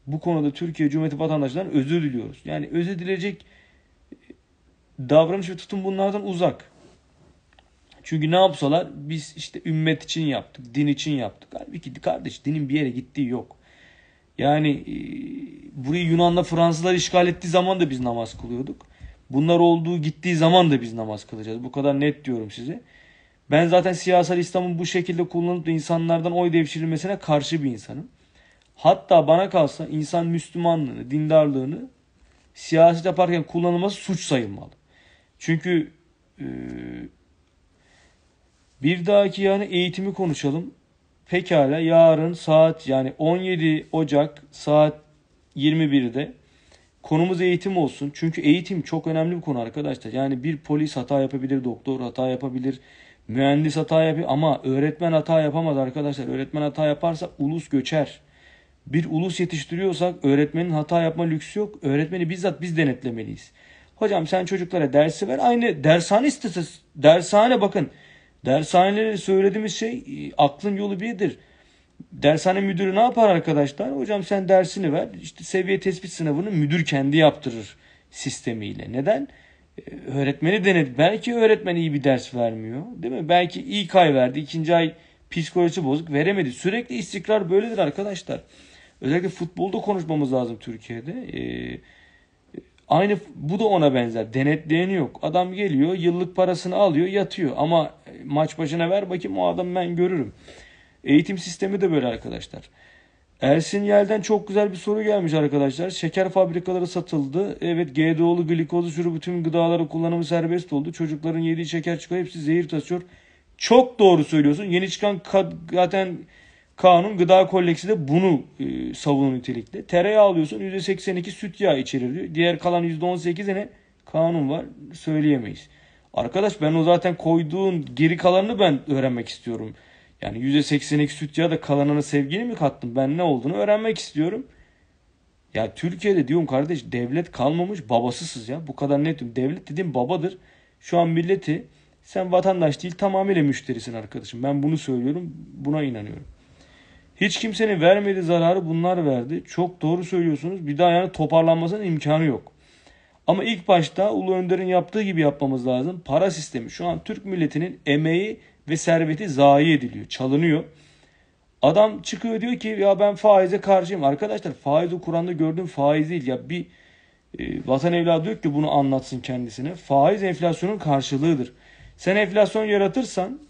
Bu konuda Türkiye Cumhuriyeti vatandaşlarından özür diliyoruz. Yani özür dilecek e, davranış ve tutum bunlardan uzak. Çünkü ne yapsalar biz işte ümmet için yaptık, din için yaptık. Halbuki kardeş dinin bir yere gittiği yok. Yani e, burayı Yunan'la Fransızlar işgal ettiği zaman da biz namaz kılıyorduk. Bunlar olduğu gittiği zaman da biz namaz kılacağız. Bu kadar net diyorum size. Ben zaten siyasal İslam'ın bu şekilde kullanıp da insanlardan oy devşirilmesine karşı bir insanım. Hatta bana kalsa insan Müslümanlığını, dindarlığını siyaset yaparken kullanılması suç sayılmalı. Çünkü e, bir dahaki yani eğitimi konuşalım. Pekala yarın saat yani 17 Ocak saat 21'de konumuz eğitim olsun. Çünkü eğitim çok önemli bir konu arkadaşlar. Yani bir polis hata yapabilir, doktor hata yapabilir, mühendis hata yapabilir ama öğretmen hata yapamaz arkadaşlar. Öğretmen hata yaparsa ulus göçer. Bir ulus yetiştiriyorsak öğretmenin hata yapma lüksü yok. Öğretmeni bizzat biz denetlemeliyiz. Hocam sen çocuklara dersi ver. Aynı dershane istatis, dershane bakın. Dershanelere söylediğimiz şey e, aklın yolu birdir. Dershane müdürü ne yapar arkadaşlar? Hocam sen dersini ver. İşte seviye tespit sınavını müdür kendi yaptırır sistemiyle. Neden? E, öğretmeni denet. Belki öğretmen iyi bir ders vermiyor. Değil mi? Belki ilk ay verdi. ikinci ay psikolojisi bozuk veremedi. Sürekli istikrar böyledir arkadaşlar özellikle futbolda konuşmamız lazım Türkiye'de. E, aynı bu da ona benzer. Denetleyeni yok. Adam geliyor yıllık parasını alıyor yatıyor ama e, maç başına ver bakayım o adam ben görürüm. Eğitim sistemi de böyle arkadaşlar. Ersin Yel'den çok güzel bir soru gelmiş arkadaşlar. Şeker fabrikaları satıldı. Evet GDO'lu glikozlu şurubu tüm gıdalara kullanımı serbest oldu. Çocukların yediği şeker çıkıyor. Hepsi zehir taşıyor. Çok doğru söylüyorsun. Yeni çıkan zaten Kanun gıda koleksi de bunu e, savunur nitelikte. Tereyağı alıyorsun %82 süt yağı içerir diyor. Diğer kalan %18'e ne? Kanun var söyleyemeyiz. Arkadaş ben o zaten koyduğun geri kalanını ben öğrenmek istiyorum. Yani %82 süt yağı da kalanına sevgili mi kattım? Ben ne olduğunu öğrenmek istiyorum. Ya Türkiye'de diyorum kardeş devlet kalmamış babasısız ya. Bu kadar netim. Devlet dediğim babadır. Şu an milleti sen vatandaş değil tamamıyla müşterisin arkadaşım. Ben bunu söylüyorum. Buna inanıyorum. Hiç kimsenin vermediği zararı bunlar verdi. Çok doğru söylüyorsunuz. Bir daha yani toparlanmasının imkanı yok. Ama ilk başta Ulu Önder'in yaptığı gibi yapmamız lazım. Para sistemi şu an Türk milletinin emeği ve serveti zayi ediliyor, çalınıyor. Adam çıkıyor diyor ki ya ben faize karşıyım. Arkadaşlar faizi Kur'an'da gördüğüm faiz değil. Ya bir e, vatan evladı yok ki bunu anlatsın kendisine. Faiz enflasyonun karşılığıdır. Sen enflasyon yaratırsan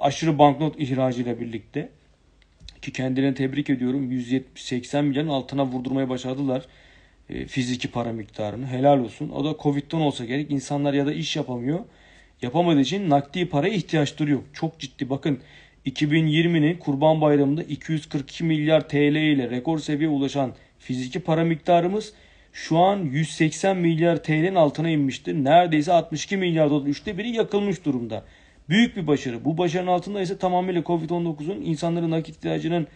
aşırı banknot ihracıyla birlikte ki kendilerini tebrik ediyorum. 170-80 milyon altına vurdurmayı başardılar e, fiziki para miktarını. Helal olsun. O da Covid'den olsa gerek. insanlar ya da iş yapamıyor. Yapamadığı için nakdi paraya ihtiyaç duruyor. Çok ciddi. Bakın 2020'nin Kurban Bayramı'nda 242 milyar TL ile rekor seviyeye ulaşan fiziki para miktarımız şu an 180 milyar TL'nin altına inmiştir. Neredeyse 62 milyar dolar üçte biri yakılmış durumda büyük bir başarı. Bu başarının altında ise tamamıyla Covid-19'un insanların nakit ihtiyacının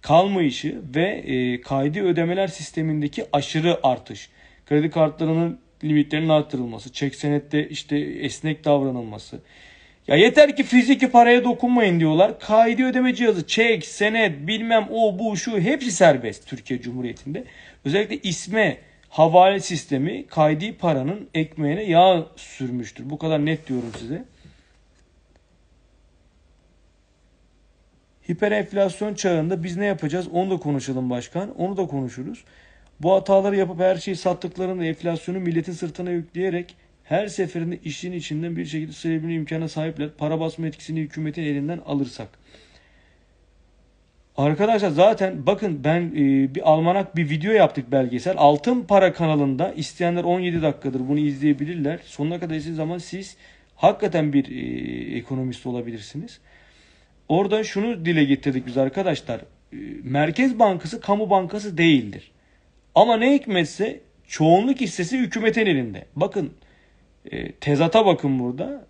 kalmayışı ve e, kaydı ödemeler sistemindeki aşırı artış. Kredi kartlarının limitlerinin arttırılması, çek senette işte esnek davranılması. Ya yeter ki fiziki paraya dokunmayın diyorlar. Kaydı ödeme cihazı, çek, senet, bilmem o, bu, şu hepsi serbest Türkiye Cumhuriyeti'nde. Özellikle isme havale sistemi kaydi paranın ekmeğine yağ sürmüştür. Bu kadar net diyorum size. Hiperenflasyon çağında biz ne yapacağız? Onu da konuşalım başkan. Onu da konuşuruz. Bu hataları yapıp her şeyi sattıklarını enflasyonu milletin sırtına yükleyerek her seferinde işin içinden bir şekilde sıyrılabilme imkana sahipler. Para basma etkisini hükümetin elinden alırsak. Arkadaşlar zaten bakın ben e, bir almanak bir video yaptık belgesel. Altın Para kanalında isteyenler 17 dakikadır bunu izleyebilirler. Sonuna kadar izlediğiniz zaman siz hakikaten bir e, ekonomist olabilirsiniz. Orada şunu dile getirdik biz arkadaşlar. Ee, Merkez Bankası kamu bankası değildir. Ama ne hikmetse çoğunluk hissesi hükümetin elinde. Bakın e, tezata bakın burada.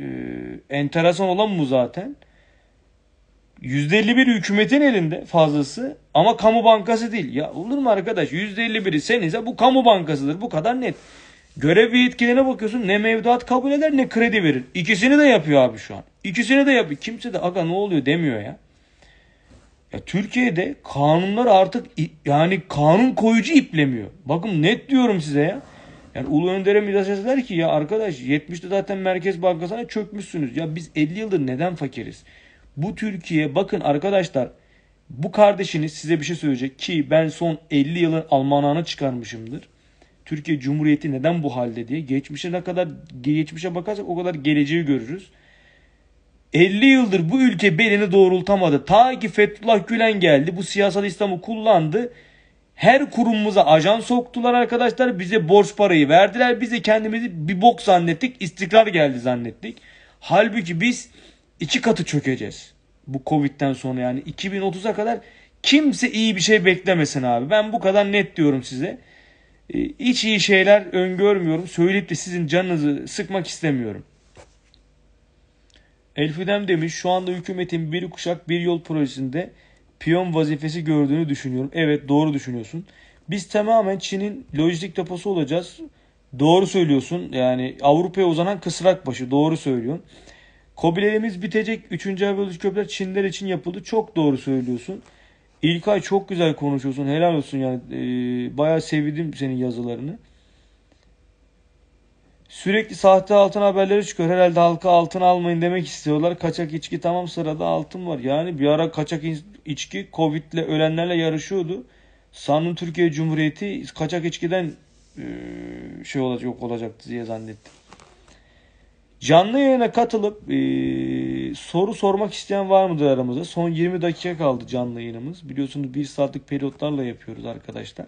E, enteresan olan bu zaten. %51 hükümetin elinde fazlası ama kamu bankası değil. Ya olur mu arkadaş? %51'i senize bu kamu bankasıdır. Bu kadar net. Görev ve yetkilerine bakıyorsun ne mevduat kabul eder ne kredi verir. İkisini de yapıyor abi şu an. İkisini de yapıyor. Kimse de aga ne oluyor demiyor ya. Ya Türkiye'de kanunlar artık yani kanun koyucu iplemiyor. Bakın net diyorum size ya. Yani Ulu Önder'e miras ettiler ki ya arkadaş 70'te zaten Merkez Bankası'na çökmüşsünüz. Ya biz 50 yıldır neden fakiriz? Bu Türkiye bakın arkadaşlar bu kardeşiniz size bir şey söyleyecek ki ben son 50 yılın almanağını çıkarmışımdır. Türkiye Cumhuriyeti neden bu halde diye geçmişe ne kadar geçmişe bakarsak o kadar geleceği görürüz. 50 yıldır bu ülke belini doğrultamadı. Ta ki Fethullah Gülen geldi. Bu siyasal İslam'ı kullandı. Her kurumumuza ajan soktular arkadaşlar. Bize borç parayı verdiler. Bize kendimizi bir bok zannettik. İstikrar geldi zannettik. Halbuki biz iki katı çökeceğiz. Bu Covid'den sonra yani 2030'a kadar kimse iyi bir şey beklemesin abi. Ben bu kadar net diyorum size. Ee, hiç iyi şeyler öngörmüyorum. Söyleyip de sizin canınızı sıkmak istemiyorum. Elfidem demiş şu anda hükümetin bir kuşak bir yol projesinde piyon vazifesi gördüğünü düşünüyorum. Evet doğru düşünüyorsun. Biz tamamen Çin'in lojistik deposu olacağız. Doğru söylüyorsun. Yani Avrupa'ya uzanan kısrak başı. Doğru söylüyorsun. Kobilerimiz bitecek. Üçüncü hava köprüler Çinler için yapıldı. Çok doğru söylüyorsun. İlk ay çok güzel konuşuyorsun. Helal olsun yani. E, bayağı sevdim senin yazılarını. Sürekli sahte altın haberleri çıkıyor. Herhalde halka altın almayın demek istiyorlar. Kaçak içki tamam sırada altın var. Yani bir ara kaçak içki Covid'le ölenlerle yarışıyordu. Sanırım Türkiye Cumhuriyeti kaçak içkiden ee, şey olacak yok olacaktı diye zannettim. Canlı yayına katılıp e, soru sormak isteyen var mıdır aramızda? Son 20 dakika kaldı canlı yayınımız. Biliyorsunuz 1 saatlik periyotlarla yapıyoruz arkadaşlar.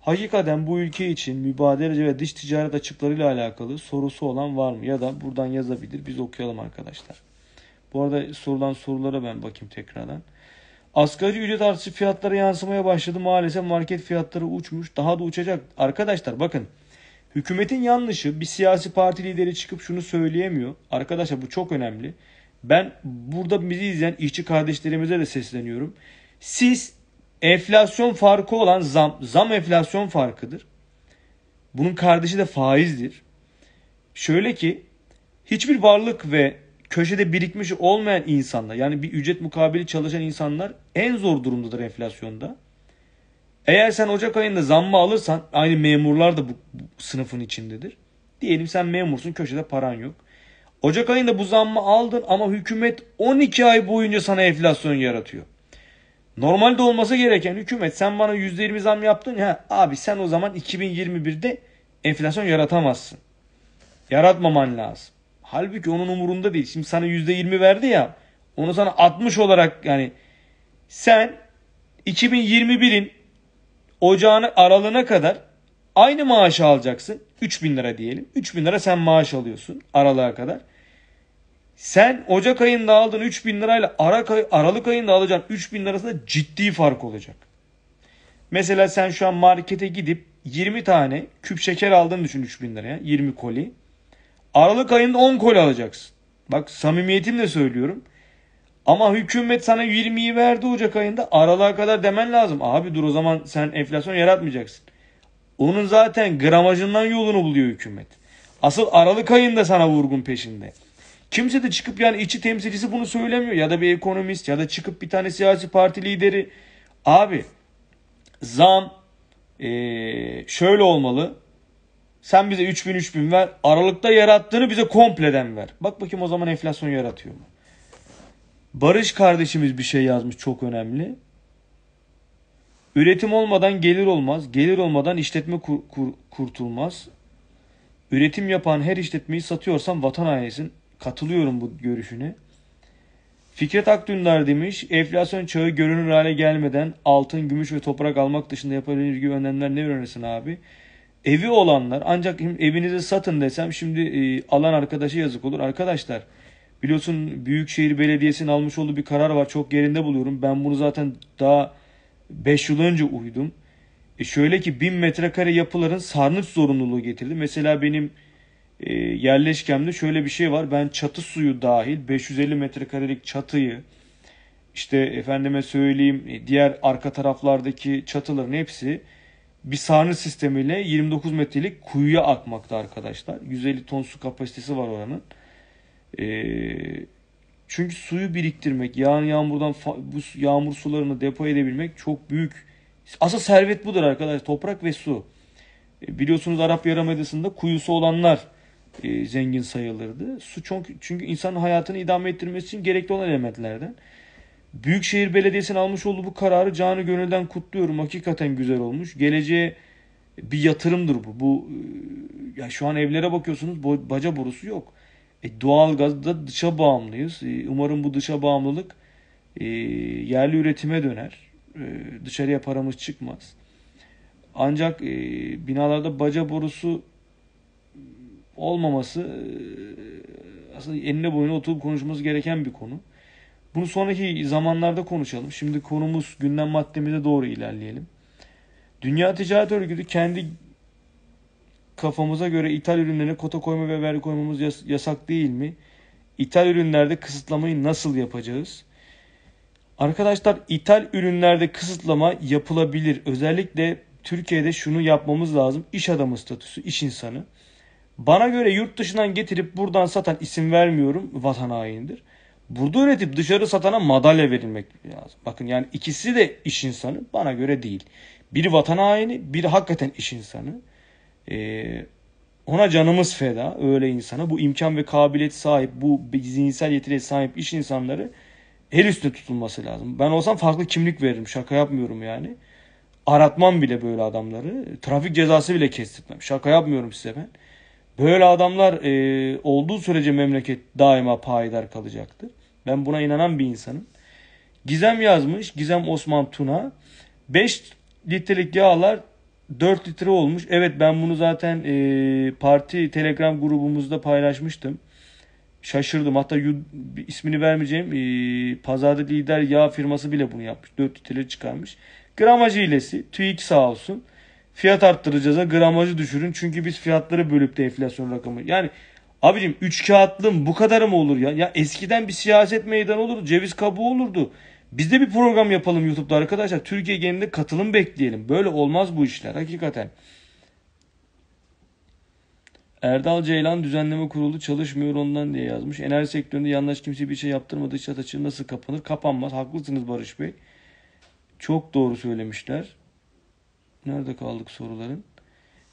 Hakikaten bu ülke için mübadelece ve dış ticaret açıklarıyla alakalı sorusu olan var mı? Ya da buradan yazabilir biz okuyalım arkadaşlar. Bu arada sorulan sorulara ben bakayım tekrardan. Asgari ücret artışı fiyatlara yansımaya başladı. Maalesef market fiyatları uçmuş. Daha da uçacak. Arkadaşlar bakın Hükümetin yanlışı bir siyasi parti lideri çıkıp şunu söyleyemiyor. Arkadaşlar bu çok önemli. Ben burada bizi izleyen işçi kardeşlerimize de sesleniyorum. Siz enflasyon farkı olan zam, zam enflasyon farkıdır. Bunun kardeşi de faizdir. Şöyle ki hiçbir varlık ve köşede birikmiş olmayan insanlar yani bir ücret mukabili çalışan insanlar en zor durumdadır enflasyonda. Eğer sen Ocak ayında zammı alırsan aynı memurlar da bu, bu sınıfın içindedir. Diyelim sen memursun köşede paran yok. Ocak ayında bu zammı aldın ama hükümet 12 ay boyunca sana enflasyon yaratıyor. Normalde olması gereken hükümet sen bana %20 zam yaptın ya abi sen o zaman 2021'de enflasyon yaratamazsın. Yaratmaman lazım. Halbuki onun umurunda değil. Şimdi sana %20 verdi ya onu sana 60 olarak yani sen 2021'in ocağını aralığına kadar aynı maaşı alacaksın. 3000 lira diyelim. 3000 lira sen maaş alıyorsun aralığa kadar. Sen Ocak ayında aldığın 3000 lirayla Aralık ayında alacağın 3000 lirasında ciddi fark olacak. Mesela sen şu an markete gidip 20 tane küp şeker aldığını düşün 3000 liraya. 20 koli. Aralık ayında 10 koli alacaksın. Bak samimiyetimle söylüyorum. Ama hükümet sana 20'yi verdi Ocak ayında aralığa kadar demen lazım. Abi dur o zaman sen enflasyon yaratmayacaksın. Onun zaten gramajından yolunu buluyor hükümet. Asıl Aralık ayında sana vurgun peşinde. Kimse de çıkıp yani içi temsilcisi bunu söylemiyor. Ya da bir ekonomist ya da çıkıp bir tane siyasi parti lideri. Abi zam ee, şöyle olmalı. Sen bize 3000 3000 ver. Aralıkta yarattığını bize kompleden ver. Bak bakayım o zaman enflasyon yaratıyor mu? Barış kardeşimiz bir şey yazmış çok önemli. Üretim olmadan gelir olmaz. Gelir olmadan işletme kur, kur, kurtulmaz. Üretim yapan her işletmeyi satıyorsan vatan hainisin. Katılıyorum bu görüşüne. Fikret Akdündar demiş, enflasyon çağı görünür hale gelmeden altın, gümüş ve toprak almak dışında yapabileceği gibi önlemler ne önerirsin abi? Evi olanlar ancak evinizi satın desem şimdi e, alan arkadaşa yazık olur. Arkadaşlar Biliyorsun Büyükşehir Belediyesi'nin almış olduğu bir karar var. Çok yerinde buluyorum. Ben bunu zaten daha 5 yıl önce uydum. E şöyle ki 1000 metrekare yapıların sarnıç zorunluluğu getirdi. Mesela benim e, yerleşkemde şöyle bir şey var. Ben çatı suyu dahil 550 metrekarelik çatıyı işte efendime söyleyeyim e, diğer arka taraflardaki çatıların hepsi bir sarnıç sistemiyle 29 metrelik kuyuya akmakta arkadaşlar. 150 ton su kapasitesi var oranın. Ee, çünkü suyu biriktirmek, yağan yağmurdan bu yağmur sularını depo edebilmek çok büyük. Asıl servet budur arkadaşlar. Toprak ve su. E, biliyorsunuz Arap Yarımadası'nda kuyusu olanlar e, zengin sayılırdı. Su çünkü, çünkü insanın hayatını idame ettirmesi için gerekli olan elementlerden. Büyükşehir Belediyesi'nin almış olduğu bu kararı canı gönülden kutluyorum. Hakikaten güzel olmuş. Geleceğe bir yatırımdır bu. Bu e, ya şu an evlere bakıyorsunuz baca borusu yok. E, doğal gazda dışa bağımlıyız. E, umarım bu dışa bağımlılık e, yerli üretime döner. E, dışarıya paramız çıkmaz. Ancak e, binalarda baca borusu olmaması e, aslında eline boyuna oturup konuşmamız gereken bir konu. Bunu sonraki zamanlarda konuşalım. Şimdi konumuz gündem maddemize doğru ilerleyelim. Dünya Ticaret Örgütü kendi kafamıza göre ithal ürünlerine kota koyma ve vergi koymamız yas- yasak değil mi? İthal ürünlerde kısıtlamayı nasıl yapacağız? Arkadaşlar ithal ürünlerde kısıtlama yapılabilir. Özellikle Türkiye'de şunu yapmamız lazım. İş adamı statüsü, iş insanı. Bana göre yurt dışından getirip buradan satan isim vermiyorum vatan hainidir. Burada üretip dışarı satana madalya verilmek lazım. Bakın yani ikisi de iş insanı bana göre değil. Biri vatan haini, biri hakikaten iş insanı. Ee, ona canımız feda öyle insana. Bu imkan ve kabiliyet sahip, bu zihinsel yetiriye sahip iş insanları el üstüne tutulması lazım. Ben olsam farklı kimlik veririm. Şaka yapmıyorum yani. Aratmam bile böyle adamları. Trafik cezası bile kestirtmem. Şaka yapmıyorum size ben. Böyle adamlar e, olduğu sürece memleket daima payidar kalacaktır. Ben buna inanan bir insanım. Gizem yazmış. Gizem Osman Tuna. 5 litrelik yağlar 4 litre olmuş. Evet ben bunu zaten e, parti telegram grubumuzda paylaşmıştım. Şaşırdım. Hatta ismini vermeyeceğim. E, pazarda lider yağ firması bile bunu yapmış. 4 litre çıkarmış. Gramajı ilesi. TÜİK sağ olsun. Fiyat arttıracağız. Ha, gramajı düşürün. Çünkü biz fiyatları bölüp de enflasyon rakamı. Yani abicim 3 kağıtlım bu kadar mı olur ya? Ya eskiden bir siyaset meydan olurdu. Ceviz kabuğu olurdu. Biz de bir program yapalım YouTube'da arkadaşlar. Türkiye genelinde katılım bekleyelim. Böyle olmaz bu işler hakikaten. Erdal Ceylan düzenleme kurulu çalışmıyor ondan diye yazmış. Enerji sektöründe yanlış kimse bir şey yaptırmadı. İşte açığı nasıl kapanır? Kapanmaz. Haklısınız Barış Bey. Çok doğru söylemişler. Nerede kaldık soruların?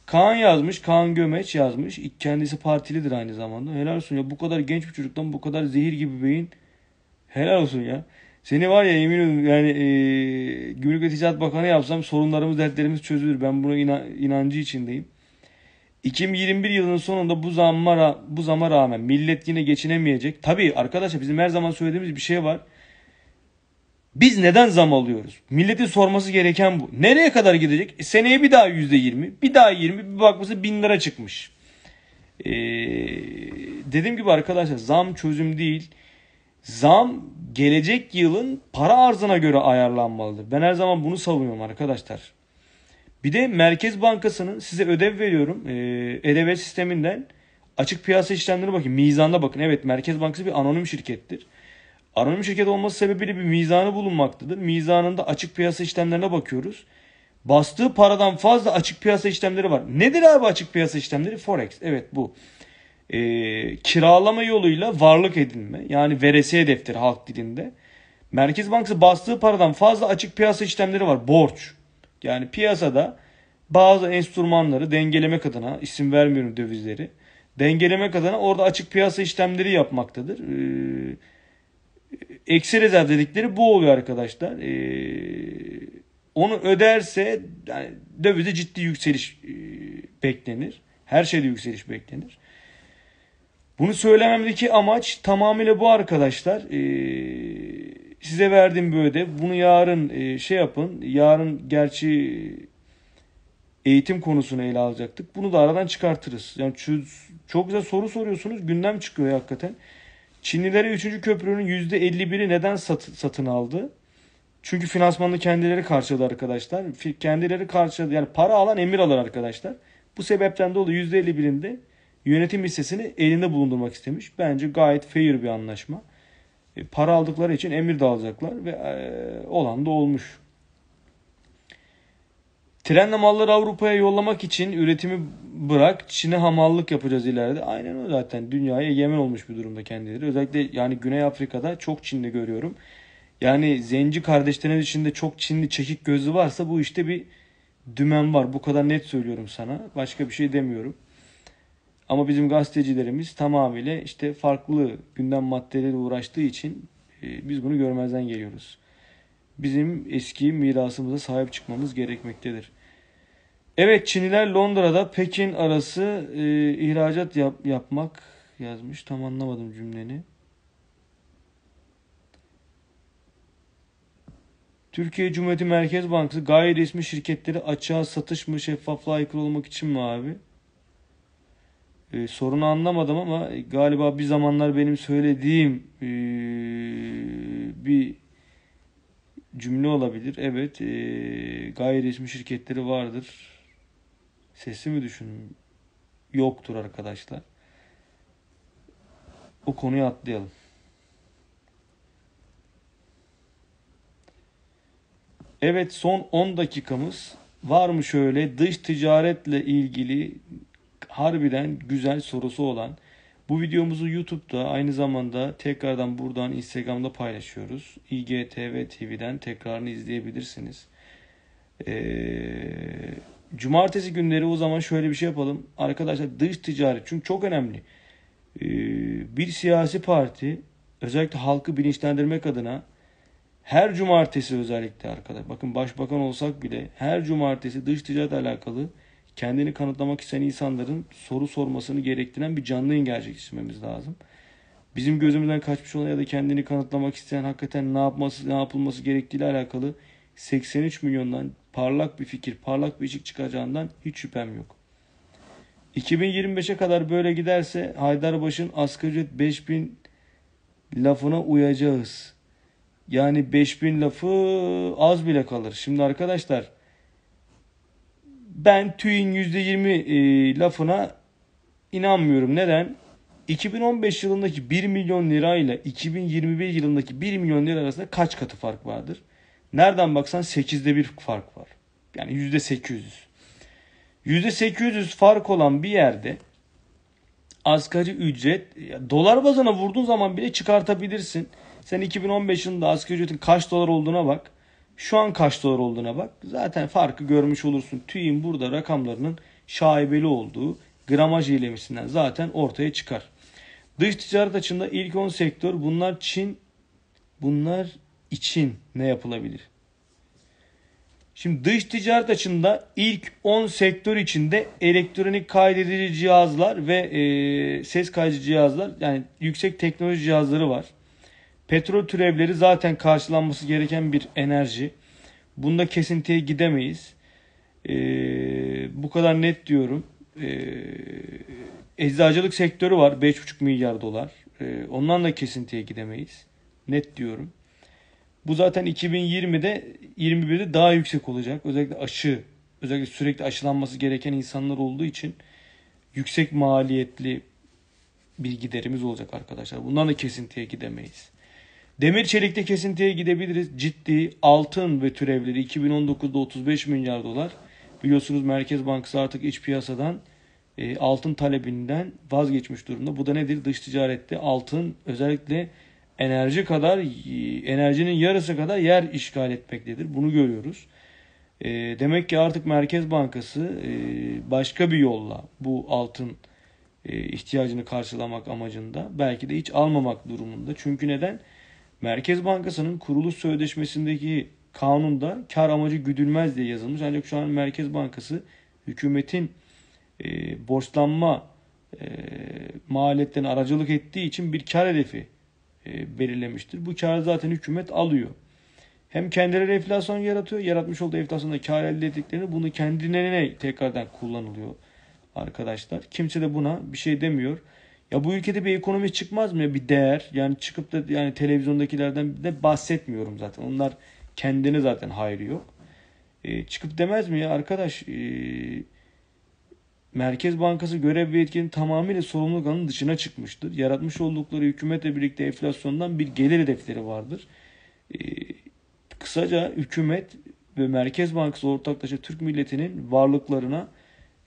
Kaan yazmış. Kaan Gömeç yazmış. Kendisi partilidir aynı zamanda. Helal olsun ya. Bu kadar genç bir çocuktan bu kadar zehir gibi beyin. Helal olsun ya. Seni var ya yemin ediyorum yani e, Gümrük ve Ticaret Bakanı yapsam sorunlarımız, dertlerimiz çözülür. Ben bunu inan, inancı içindeyim. 2021 yılının sonunda bu zamma, bu zama rağmen millet yine geçinemeyecek. Tabii arkadaşlar bizim her zaman söylediğimiz bir şey var. Biz neden zam alıyoruz? Milletin sorması gereken bu. Nereye kadar gidecek? E, seneye bir daha yüzde %20, bir daha 20, bir bakması bin lira çıkmış. Ee, dediğim gibi arkadaşlar zam çözüm değil. Zam gelecek yılın para arzına göre ayarlanmalıdır. Ben her zaman bunu savunuyorum arkadaşlar. Bir de Merkez Bankası'nın size ödev veriyorum. e sisteminden açık piyasa işlemleri bakın. Mizanda bakın. Evet Merkez Bankası bir anonim şirkettir. Anonim şirket olması sebebiyle bir mizanı bulunmaktadır. Mizanında açık piyasa işlemlerine bakıyoruz. Bastığı paradan fazla açık piyasa işlemleri var. Nedir abi açık piyasa işlemleri? Forex. Evet bu e, kiralama yoluyla varlık edinme yani veresi hedeftir halk dilinde. Merkez Bankası bastığı paradan fazla açık piyasa işlemleri var borç. Yani piyasada bazı enstrümanları dengelemek adına isim vermiyorum dövizleri dengelemek adına orada açık piyasa işlemleri yapmaktadır. Ee, eksi rezerv dedikleri bu oluyor arkadaşlar. Ee, onu öderse yani dövize ciddi yükseliş e, beklenir. Her şeyde yükseliş beklenir. Bunu söylememdeki amaç tamamıyla bu arkadaşlar. Ee, size verdiğim bir ödev. Bunu yarın e, şey yapın. Yarın gerçi eğitim konusunu ele alacaktık. Bunu da aradan çıkartırız. Yani çok güzel soru soruyorsunuz. Gündem çıkıyor hakikaten. Çinlilere 3. köprünün %51'i neden sat, satın aldı? Çünkü finansmanını kendileri karşıladı arkadaşlar. Kendileri karşıladı. Yani para alan emir alır arkadaşlar. Bu sebepten dolayı %51'inde yönetim hissesini elinde bulundurmak istemiş. Bence gayet fair bir anlaşma. E, para aldıkları için emir de alacaklar ve e, olan da olmuş. Trenle malları Avrupa'ya yollamak için üretimi bırak Çin'e hamallık yapacağız ileride. Aynen o zaten. Dünyaya yemen olmuş bir durumda kendileri. Özellikle yani Güney Afrika'da çok Çinli görüyorum. Yani zenci kardeşleriniz içinde çok Çinli çekik gözü varsa bu işte bir dümen var. Bu kadar net söylüyorum sana. Başka bir şey demiyorum. Ama bizim gazetecilerimiz tamamıyla işte farklı gündem maddeleriyle uğraştığı için e, biz bunu görmezden geliyoruz. Bizim eski mirasımıza sahip çıkmamız gerekmektedir. Evet Çinliler Londra'da Pekin arası e, ihracat yap, yapmak yazmış. Tam anlamadım cümleni. Türkiye Cumhuriyeti Merkez Bankası gayri resmi şirketleri açığa satış mı şeffaflığa aykırı olmak için mi abi? E, sorunu anlamadım ama galiba bir zamanlar benim söylediğim e, bir cümle olabilir. Evet, e, ee, gayri resmi şirketleri vardır. Sesi mi düşün? Yoktur arkadaşlar. O konuyu atlayalım. Evet son 10 dakikamız var mı şöyle dış ticaretle ilgili harbiden güzel sorusu olan bu videomuzu YouTube'da aynı zamanda tekrardan buradan Instagram'da paylaşıyoruz. IGTV TV'den tekrarını izleyebilirsiniz. Ee, cumartesi günleri o zaman şöyle bir şey yapalım. Arkadaşlar dış ticaret çünkü çok önemli. Ee, bir siyasi parti özellikle halkı bilinçlendirmek adına her cumartesi özellikle arkadaşlar bakın başbakan olsak bile her cumartesi dış ticaret alakalı kendini kanıtlamak isteyen insanların soru sormasını gerektiren bir canlı yayın gerçekleştirmemiz lazım. Bizim gözümüzden kaçmış olan ya da kendini kanıtlamak isteyen hakikaten ne yapması, ne yapılması gerektiği ile alakalı 83 milyondan parlak bir fikir, parlak bir ışık çıkacağından hiç şüphem yok. 2025'e kadar böyle giderse Haydarbaş'ın asgari ücret 5000 lafına uyacağız. Yani 5000 lafı az bile kalır. Şimdi arkadaşlar ben TÜİ'nin %20 e, lafına inanmıyorum. Neden? 2015 yılındaki 1 milyon lira ile 2021 yılındaki 1 milyon lira arasında kaç katı fark vardır? Nereden baksan 8'de bir fark var. Yani %800. %800 fark olan bir yerde asgari ücret dolar bazına vurduğun zaman bile çıkartabilirsin. Sen 2015 yılında asgari ücretin kaç dolar olduğuna bak. Şu an kaç dolar olduğuna bak. Zaten farkı görmüş olursun. TÜİ'nin burada rakamlarının şaibeli olduğu gramaj iyilemesinden zaten ortaya çıkar. Dış ticaret açığında ilk 10 sektör bunlar Çin bunlar için ne yapılabilir? Şimdi dış ticaret açığında ilk 10 sektör içinde elektronik kaydedici cihazlar ve e, ses kaydedici cihazlar yani yüksek teknoloji cihazları var. Petrol türevleri zaten karşılanması gereken bir enerji. Bunda kesintiye gidemeyiz. Ee, bu kadar net diyorum. Ee, eczacılık sektörü var 5,5 milyar dolar. Ee, ondan da kesintiye gidemeyiz. Net diyorum. Bu zaten 2020'de 21'de daha yüksek olacak. Özellikle aşı, özellikle sürekli aşılanması gereken insanlar olduğu için yüksek maliyetli bir giderimiz olacak arkadaşlar. Bundan da kesintiye gidemeyiz. Demir çelikte kesintiye gidebiliriz. Ciddi altın ve türevleri 2019'da 35 milyar dolar. Biliyorsunuz Merkez Bankası artık iç piyasadan e, altın talebinden vazgeçmiş durumda. Bu da nedir? Dış ticarette altın özellikle enerji kadar enerjinin yarısı kadar yer işgal etmektedir. Bunu görüyoruz. E, demek ki artık Merkez Bankası e, başka bir yolla bu altın e, ihtiyacını karşılamak amacında belki de hiç almamak durumunda. Çünkü neden? Merkez Bankası'nın kuruluş sözleşmesindeki kanunda kar amacı güdülmez diye yazılmış. Ancak şu an Merkez Bankası hükümetin e, borçlanma e, maliyetlerine aracılık ettiği için bir kar hedefi e, belirlemiştir. Bu karı zaten hükümet alıyor. Hem kendileri enflasyon yaratıyor. Yaratmış olduğu enflasyonda kar elde ettiklerini bunu kendilerine tekrardan kullanılıyor arkadaşlar. Kimse de buna bir şey demiyor. Ya bu ülkede bir ekonomi çıkmaz mı ya bir değer? Yani çıkıp da yani televizyondakilerden de bahsetmiyorum zaten. Onlar kendine zaten hayrı yok. E, çıkıp demez mi ya arkadaş e, Merkez Bankası görev ve yetkinin tamamıyla sorumluluk alanının dışına çıkmıştır. Yaratmış oldukları hükümetle birlikte enflasyondan bir gelir hedefleri vardır. E, kısaca hükümet ve Merkez Bankası ortaklaşa Türk milletinin varlıklarına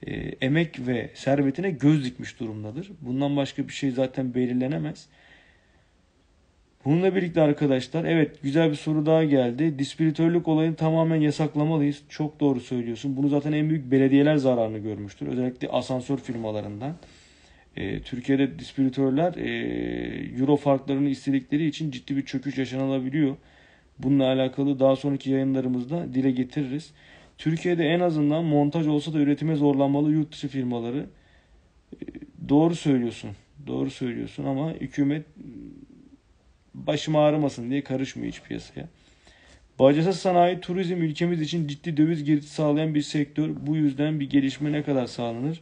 e, emek ve servetine göz dikmiş durumdadır. Bundan başka bir şey zaten belirlenemez. Bununla birlikte arkadaşlar evet güzel bir soru daha geldi. Dispiritörlük olayını tamamen yasaklamalıyız. Çok doğru söylüyorsun. Bunu zaten en büyük belediyeler zararını görmüştür. Özellikle asansör firmalarından. E, Türkiye'de dispiritörler e, euro farklarını istedikleri için ciddi bir çöküş yaşanabiliyor. Bununla alakalı daha sonraki yayınlarımızda dile getiririz. Türkiye'de en azından montaj olsa da üretime zorlanmalı yurt dışı firmaları. Ee, doğru söylüyorsun. Doğru söylüyorsun ama hükümet başım ağrımasın diye karışmıyor hiç piyasaya. Bacasız sanayi turizm ülkemiz için ciddi döviz girdi sağlayan bir sektör. Bu yüzden bir gelişme ne kadar sağlanır?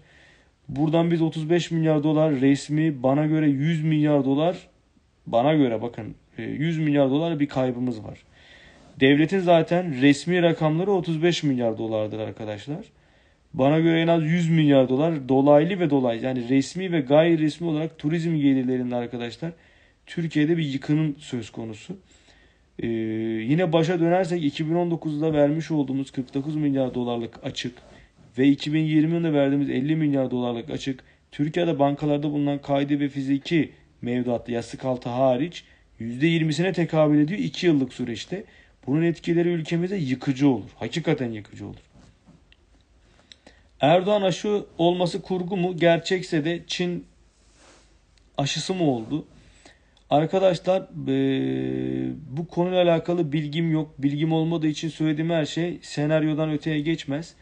Buradan biz 35 milyar dolar resmi bana göre 100 milyar dolar bana göre bakın 100 e, milyar dolar bir kaybımız var. Devletin zaten resmi rakamları 35 milyar dolardır arkadaşlar. Bana göre en az 100 milyar dolar dolaylı ve dolaylı yani resmi ve gayri resmi olarak turizm gelirlerinde arkadaşlar Türkiye'de bir yıkının söz konusu. Ee, yine başa dönersek 2019'da vermiş olduğumuz 49 milyar dolarlık açık ve 2020'de verdiğimiz 50 milyar dolarlık açık Türkiye'de bankalarda bulunan kaydı ve fiziki mevduatlı yastık altı hariç %20'sine tekabül ediyor 2 yıllık süreçte. Bunun etkileri ülkemize yıkıcı olur. Hakikaten yıkıcı olur. Erdoğan aşı olması kurgu mu? Gerçekse de Çin aşısı mı oldu? Arkadaşlar e, bu konuyla alakalı bilgim yok. Bilgim olmadığı için söylediğim her şey senaryodan öteye geçmez.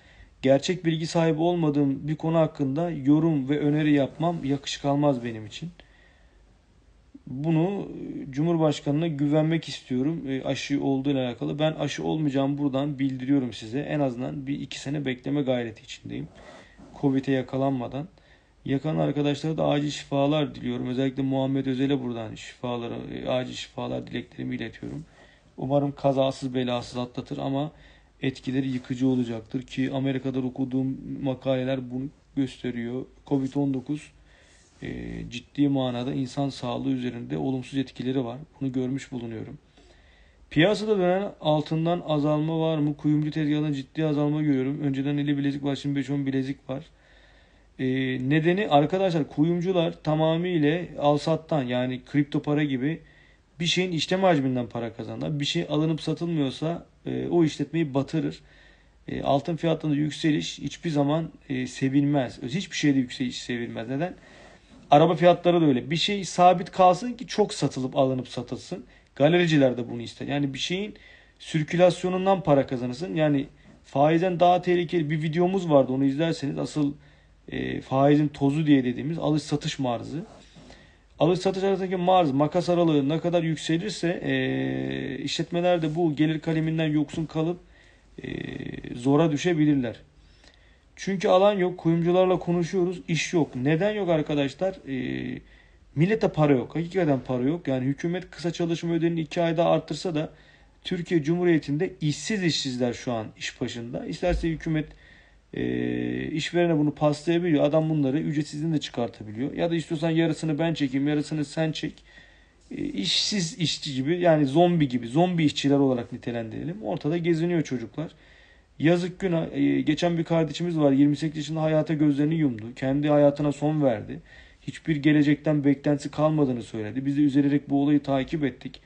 Gerçek bilgi sahibi olmadığım bir konu hakkında yorum ve öneri yapmam yakışık almaz benim için. Bunu e, Cumhurbaşkanı'na güvenmek istiyorum e, aşı olduğu ile alakalı. Ben aşı olmayacağım buradan bildiriyorum size. En azından bir iki sene bekleme gayreti içindeyim. Covid'e yakalanmadan. Yakan arkadaşlara da acil şifalar diliyorum. Özellikle Muhammed Özel'e buradan şifaları, e, acil şifalar dileklerimi iletiyorum. Umarım kazasız belasız atlatır ama etkileri yıkıcı olacaktır ki Amerika'da okuduğum makaleler bunu gösteriyor. Covid-19 e, ciddi manada insan sağlığı üzerinde olumsuz etkileri var. Bunu görmüş bulunuyorum. Piyasada dönen altından azalma var mı? Kuyumcu tezgahında ciddi azalma görüyorum. Önceden 50 bilezik var, şimdi 5-10 bilezik var. E, nedeni arkadaşlar kuyumcular tamamıyla alsattan yani kripto para gibi bir şeyin işlem hacminden para kazanlar. Bir şey alınıp satılmıyorsa e, o işletmeyi batırır. E, altın fiyatında yükseliş hiçbir zaman e, sevilmez. Hiçbir şeyde yükseliş sevilmez. Neden? Araba fiyatları da öyle. Bir şey sabit kalsın ki çok satılıp alınıp satılsın. Galericiler de bunu ister. Yani bir şeyin sirkülasyonundan para kazanırsın. Yani faizden daha tehlikeli bir videomuz vardı onu izlerseniz asıl e, faizin tozu diye dediğimiz alış satış marzı. Alış satış arasındaki marz makas aralığı ne kadar yükselirse e, işletmeler de bu gelir kaleminden yoksun kalıp e, zora düşebilirler. Çünkü alan yok. Kuyumcularla konuşuyoruz. İş yok. Neden yok arkadaşlar? Ee, millete para yok. Hakikaten para yok. Yani hükümet kısa çalışma ödenini 2 ayda arttırsa da Türkiye Cumhuriyeti'nde işsiz işsizler şu an iş başında. İsterse hükümet e, işverene bunu paslayabiliyor. Adam bunları ücretsizini de çıkartabiliyor. Ya da istiyorsan yarısını ben çekeyim, yarısını sen çek. E, işsiz işçi gibi yani zombi gibi, zombi işçiler olarak nitelendirelim. Ortada geziniyor çocuklar. Yazık gün, ee, Geçen bir kardeşimiz var. 28 yaşında hayata gözlerini yumdu. Kendi hayatına son verdi. Hiçbir gelecekten beklentisi kalmadığını söyledi. Biz de üzülerek bu olayı takip ettik.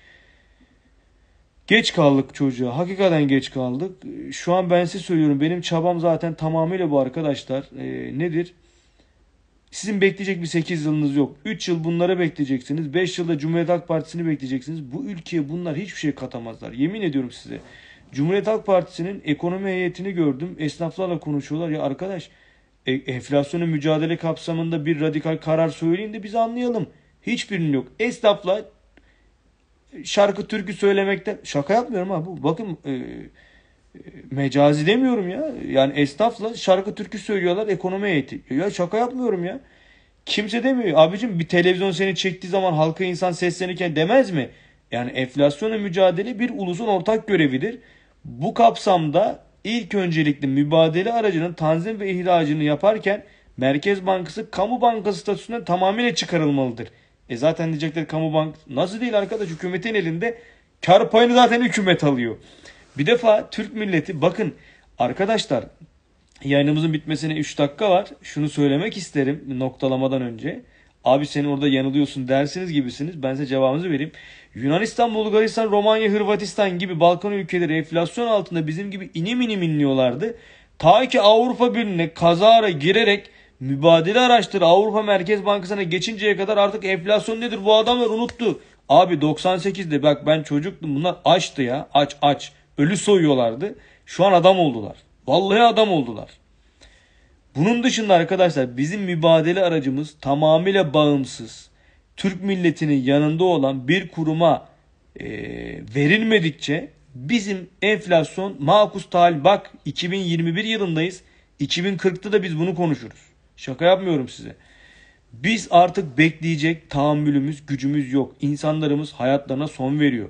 Geç kaldık çocuğa. Hakikaten geç kaldık. Ee, şu an ben size söylüyorum. Benim çabam zaten tamamıyla bu arkadaşlar. E, nedir? Sizin bekleyecek bir 8 yılınız yok. 3 yıl bunlara bekleyeceksiniz. 5 yılda Cumhuriyet Halk Partisi'ni bekleyeceksiniz. Bu ülkeye bunlar hiçbir şey katamazlar. Yemin ediyorum size. Cumhuriyet Halk Partisi'nin ekonomi heyetini gördüm. Esnaflarla konuşuyorlar. Ya arkadaş e, enflasyonu mücadele kapsamında bir radikal karar söyleyin de biz anlayalım. Hiçbirinin yok. Esnafla şarkı türkü söylemekten şaka yapmıyorum ha bu. Bakın e, e, mecazi demiyorum ya. Yani esnafla şarkı türkü söylüyorlar ekonomi heyeti. Ya şaka yapmıyorum ya. Kimse demiyor. Abicim bir televizyon seni çektiği zaman halka insan seslenirken demez mi? Yani enflasyonu mücadele bir ulusun ortak görevidir bu kapsamda ilk öncelikli mübadele aracının tanzim ve ihracını yaparken Merkez Bankası kamu bankası statüsünden tamamıyla çıkarılmalıdır. E zaten diyecekler kamu bank nasıl değil arkadaş hükümetin elinde kar payını zaten hükümet alıyor. Bir defa Türk milleti bakın arkadaşlar yayınımızın bitmesine 3 dakika var. Şunu söylemek isterim noktalamadan önce. Abi sen orada yanılıyorsun dersiniz gibisiniz. Ben size cevabınızı vereyim. Yunanistan, Bulgaristan, Romanya, Hırvatistan gibi Balkan ülkeleri enflasyon altında bizim gibi inim inim inliyorlardı. Ta ki Avrupa Birliği'ne kazara girerek mübadele araçları Avrupa Merkez Bankası'na geçinceye kadar artık enflasyon nedir bu adamlar unuttu. Abi 98'de bak ben çocuktum bunlar açtı ya aç aç ölü soyuyorlardı. Şu an adam oldular. Vallahi adam oldular. Bunun dışında arkadaşlar bizim mübadele aracımız tamamıyla bağımsız. Türk milletinin yanında olan bir kuruma e, verilmedikçe bizim enflasyon makus tahal bak 2021 yılındayız. 2040'ta da biz bunu konuşuruz. Şaka yapmıyorum size. Biz artık bekleyecek tahammülümüz, gücümüz yok. İnsanlarımız hayatlarına son veriyor.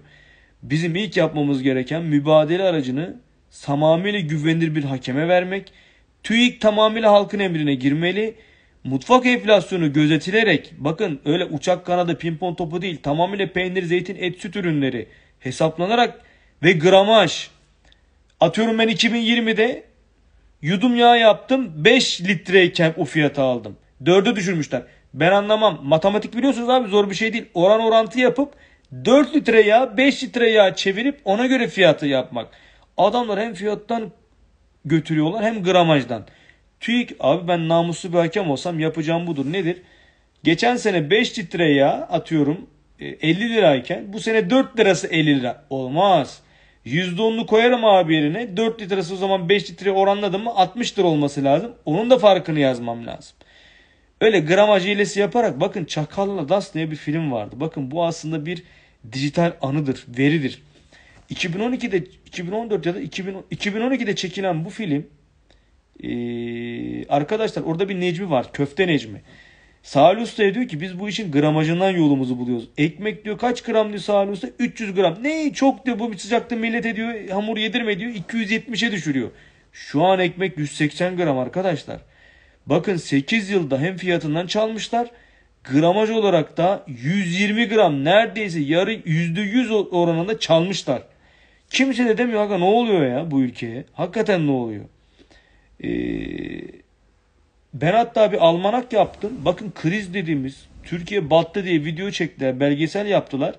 Bizim ilk yapmamız gereken mübadele aracını tamamıyla güvenilir bir hakeme vermek. TÜİK tamamıyla halkın emrine girmeli mutfak enflasyonu gözetilerek bakın öyle uçak kanadı pimpon topu değil tamamıyla peynir, zeytin, et, süt ürünleri hesaplanarak ve gramaj atıyorum ben 2020'de yudum yağı yaptım 5 litreyken o fiyata aldım. 4'e düşürmüşler. Ben anlamam. Matematik biliyorsunuz abi zor bir şey değil. Oran orantı yapıp 4 litre yağ 5 litre yağ çevirip ona göre fiyatı yapmak. Adamlar hem fiyattan götürüyorlar hem gramajdan. TÜİK abi ben namuslu bir hakem olsam yapacağım budur. Nedir? Geçen sene 5 litre yağ atıyorum 50 e, lirayken bu sene 4 lirası 50 lira. Olmaz. %10'unu koyarım abi yerine. 4 litresi o zaman 5 litre oranladım mı 60 lira olması lazım. Onun da farkını yazmam lazım. Öyle gramaj hilesi yaparak bakın Çakalla Das diye bir film vardı. Bakın bu aslında bir dijital anıdır, veridir. 2012'de 2014 ya da 2012'de çekilen bu film ee, arkadaşlar orada bir Necmi var. Köfte Necmi. Salih Usta'ya diyor ki biz bu işin gramajından yolumuzu buluyoruz. Ekmek diyor kaç gram diyor Salih Usta? 300 gram. Ne çok diyor bu bir sıcakta millete diyor hamur yedirme diyor 270'e düşürüyor. Şu an ekmek 180 gram arkadaşlar. Bakın 8 yılda hem fiyatından çalmışlar. Gramaj olarak da 120 gram neredeyse yarı %100 oranında çalmışlar. Kimse de demiyor ne oluyor ya bu ülkeye? Hakikaten ne oluyor? Ee, ben hatta bir almanak yaptım. Bakın kriz dediğimiz Türkiye battı diye video çektiler, belgesel yaptılar.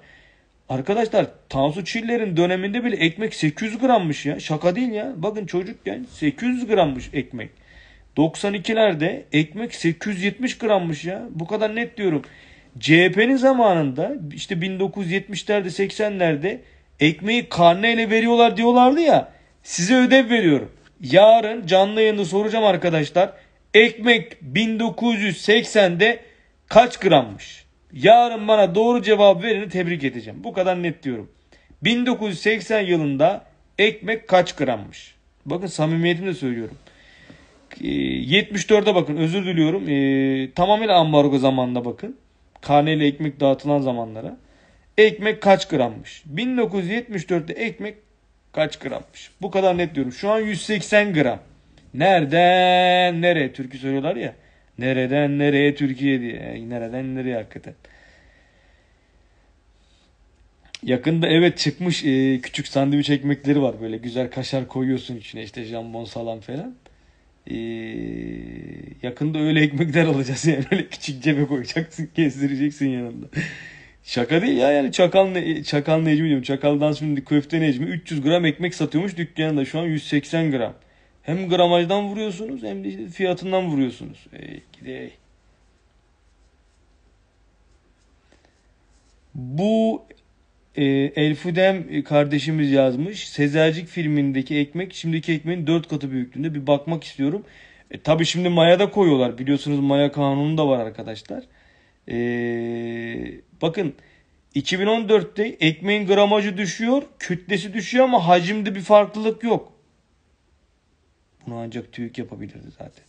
Arkadaşlar Tansu Çiller'in döneminde bile ekmek 800 grammış ya. Şaka değil ya. Bakın çocukken 800 grammış ekmek. 92'lerde ekmek 870 grammış ya. Bu kadar net diyorum. CHP'nin zamanında işte 1970'lerde 80'lerde ekmeği karneyle veriyorlar diyorlardı ya. Size ödev veriyorum. Yarın canlı yayında soracağım arkadaşlar. Ekmek 1980'de kaç grammış? Yarın bana doğru cevap vereni tebrik edeceğim. Bu kadar net diyorum. 1980 yılında ekmek kaç grammış? Bakın samimiyetimle söylüyorum. 74'e ee, bakın özür diliyorum. E, tamamıyla ambargo zamanında bakın. Karneyle ekmek dağıtılan zamanlara. Ekmek kaç grammış? 1974'te ekmek kaç grammış? Bu kadar net diyorum. Şu an 180 gram. Nereden nereye? Türkü söylüyorlar ya. Nereden nereye Türkiye diye. Nereden nereye hakikaten. Yakında evet çıkmış e, küçük sandviç ekmekleri var böyle güzel kaşar koyuyorsun içine işte jambon salam falan. E, yakında öyle ekmekler alacağız yani öyle küçük cebe koyacaksın kestireceksin yanında. Şaka değil ya yani Çakal, ne, Çakal Necmi diyorum. Çakal Dansmindi Köfte Necmi 300 gram ekmek satıyormuş dükkanında şu an 180 gram. Hem gramajdan vuruyorsunuz hem de işte fiyatından vuruyorsunuz. Ey gidey. Bu e, Elfudem kardeşimiz yazmış. Sezercik filmindeki ekmek şimdiki ekmeğin 4 katı büyüklüğünde bir bakmak istiyorum. E, tabii şimdi maya da koyuyorlar. Biliyorsunuz maya kanunu da var arkadaşlar. Eee Bakın 2014'te ekmeğin gramajı düşüyor, kütlesi düşüyor ama hacimde bir farklılık yok. Bunu ancak TÜİK yapabilirdi zaten.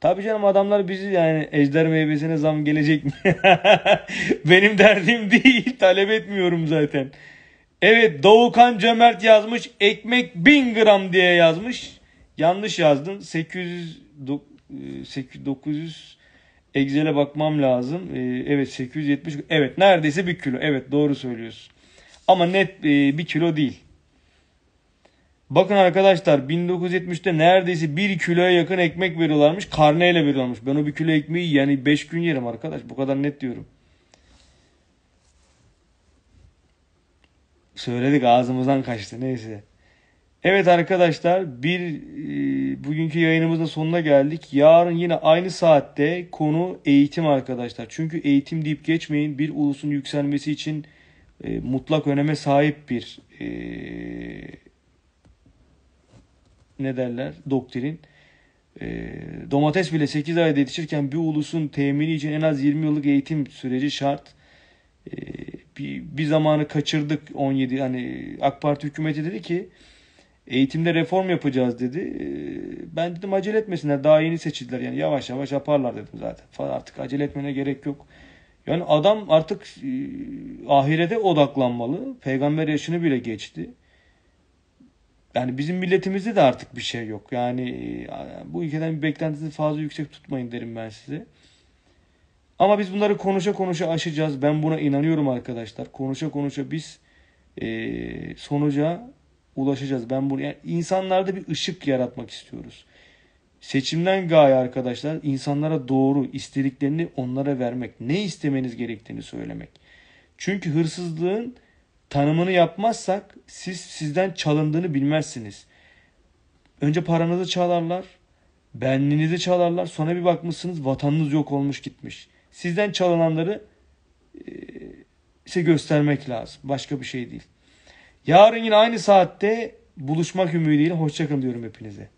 Tabi canım adamlar bizi yani ejder meyvesine zam gelecek mi? Benim derdim değil. Talep etmiyorum zaten. Evet Doğukan Cömert yazmış. Ekmek 1000 gram diye yazmış. Yanlış yazdın. 800 900 Excel'e bakmam lazım. Ee, evet 870. Evet neredeyse bir kilo. Evet doğru söylüyorsun. Ama net e, bir kilo değil. Bakın arkadaşlar 1970'te neredeyse 1 kiloya yakın ekmek veriyorlarmış. Karneyle veriyorlarmış. Ben o 1 kilo ekmeği yani 5 gün yerim arkadaş. Bu kadar net diyorum. Söyledik ağzımızdan kaçtı neyse. Evet arkadaşlar bir e, bugünkü yayınımızın sonuna geldik. Yarın yine aynı saatte konu eğitim arkadaşlar. Çünkü eğitim deyip geçmeyin bir ulusun yükselmesi için e, mutlak öneme sahip bir e, ne derler doktrin. E, domates bile 8 ayda yetişirken bir ulusun temini için en az 20 yıllık eğitim süreci şart. E, bir, bir zamanı kaçırdık 17 hani AK Parti hükümeti dedi ki Eğitimde reform yapacağız dedi. Ee, ben dedim acele etmesinler. Daha yeni seçildiler. Yani yavaş yavaş yaparlar dedim zaten. artık acele etmene gerek yok. Yani adam artık e, ahirete odaklanmalı. Peygamber yaşını bile geçti. Yani bizim milletimizde de artık bir şey yok. Yani e, bu ülkeden bir beklentinizi fazla yüksek tutmayın derim ben size. Ama biz bunları konuşa konuşa aşacağız. Ben buna inanıyorum arkadaşlar. Konuşa konuşa biz e, sonuca ulaşacağız. Ben buraya yani insanlarda bir ışık yaratmak istiyoruz. Seçimden gaye arkadaşlar insanlara doğru istediklerini onlara vermek. Ne istemeniz gerektiğini söylemek. Çünkü hırsızlığın tanımını yapmazsak siz sizden çalındığını bilmezsiniz. Önce paranızı çalarlar, benliğinizi çalarlar. Sonra bir bakmışsınız vatanınız yok olmuş gitmiş. Sizden çalınanları size göstermek lazım. Başka bir şey değil. Yarın yine aynı saatte buluşmak ümidiyle hoşçakalın diyorum hepinize.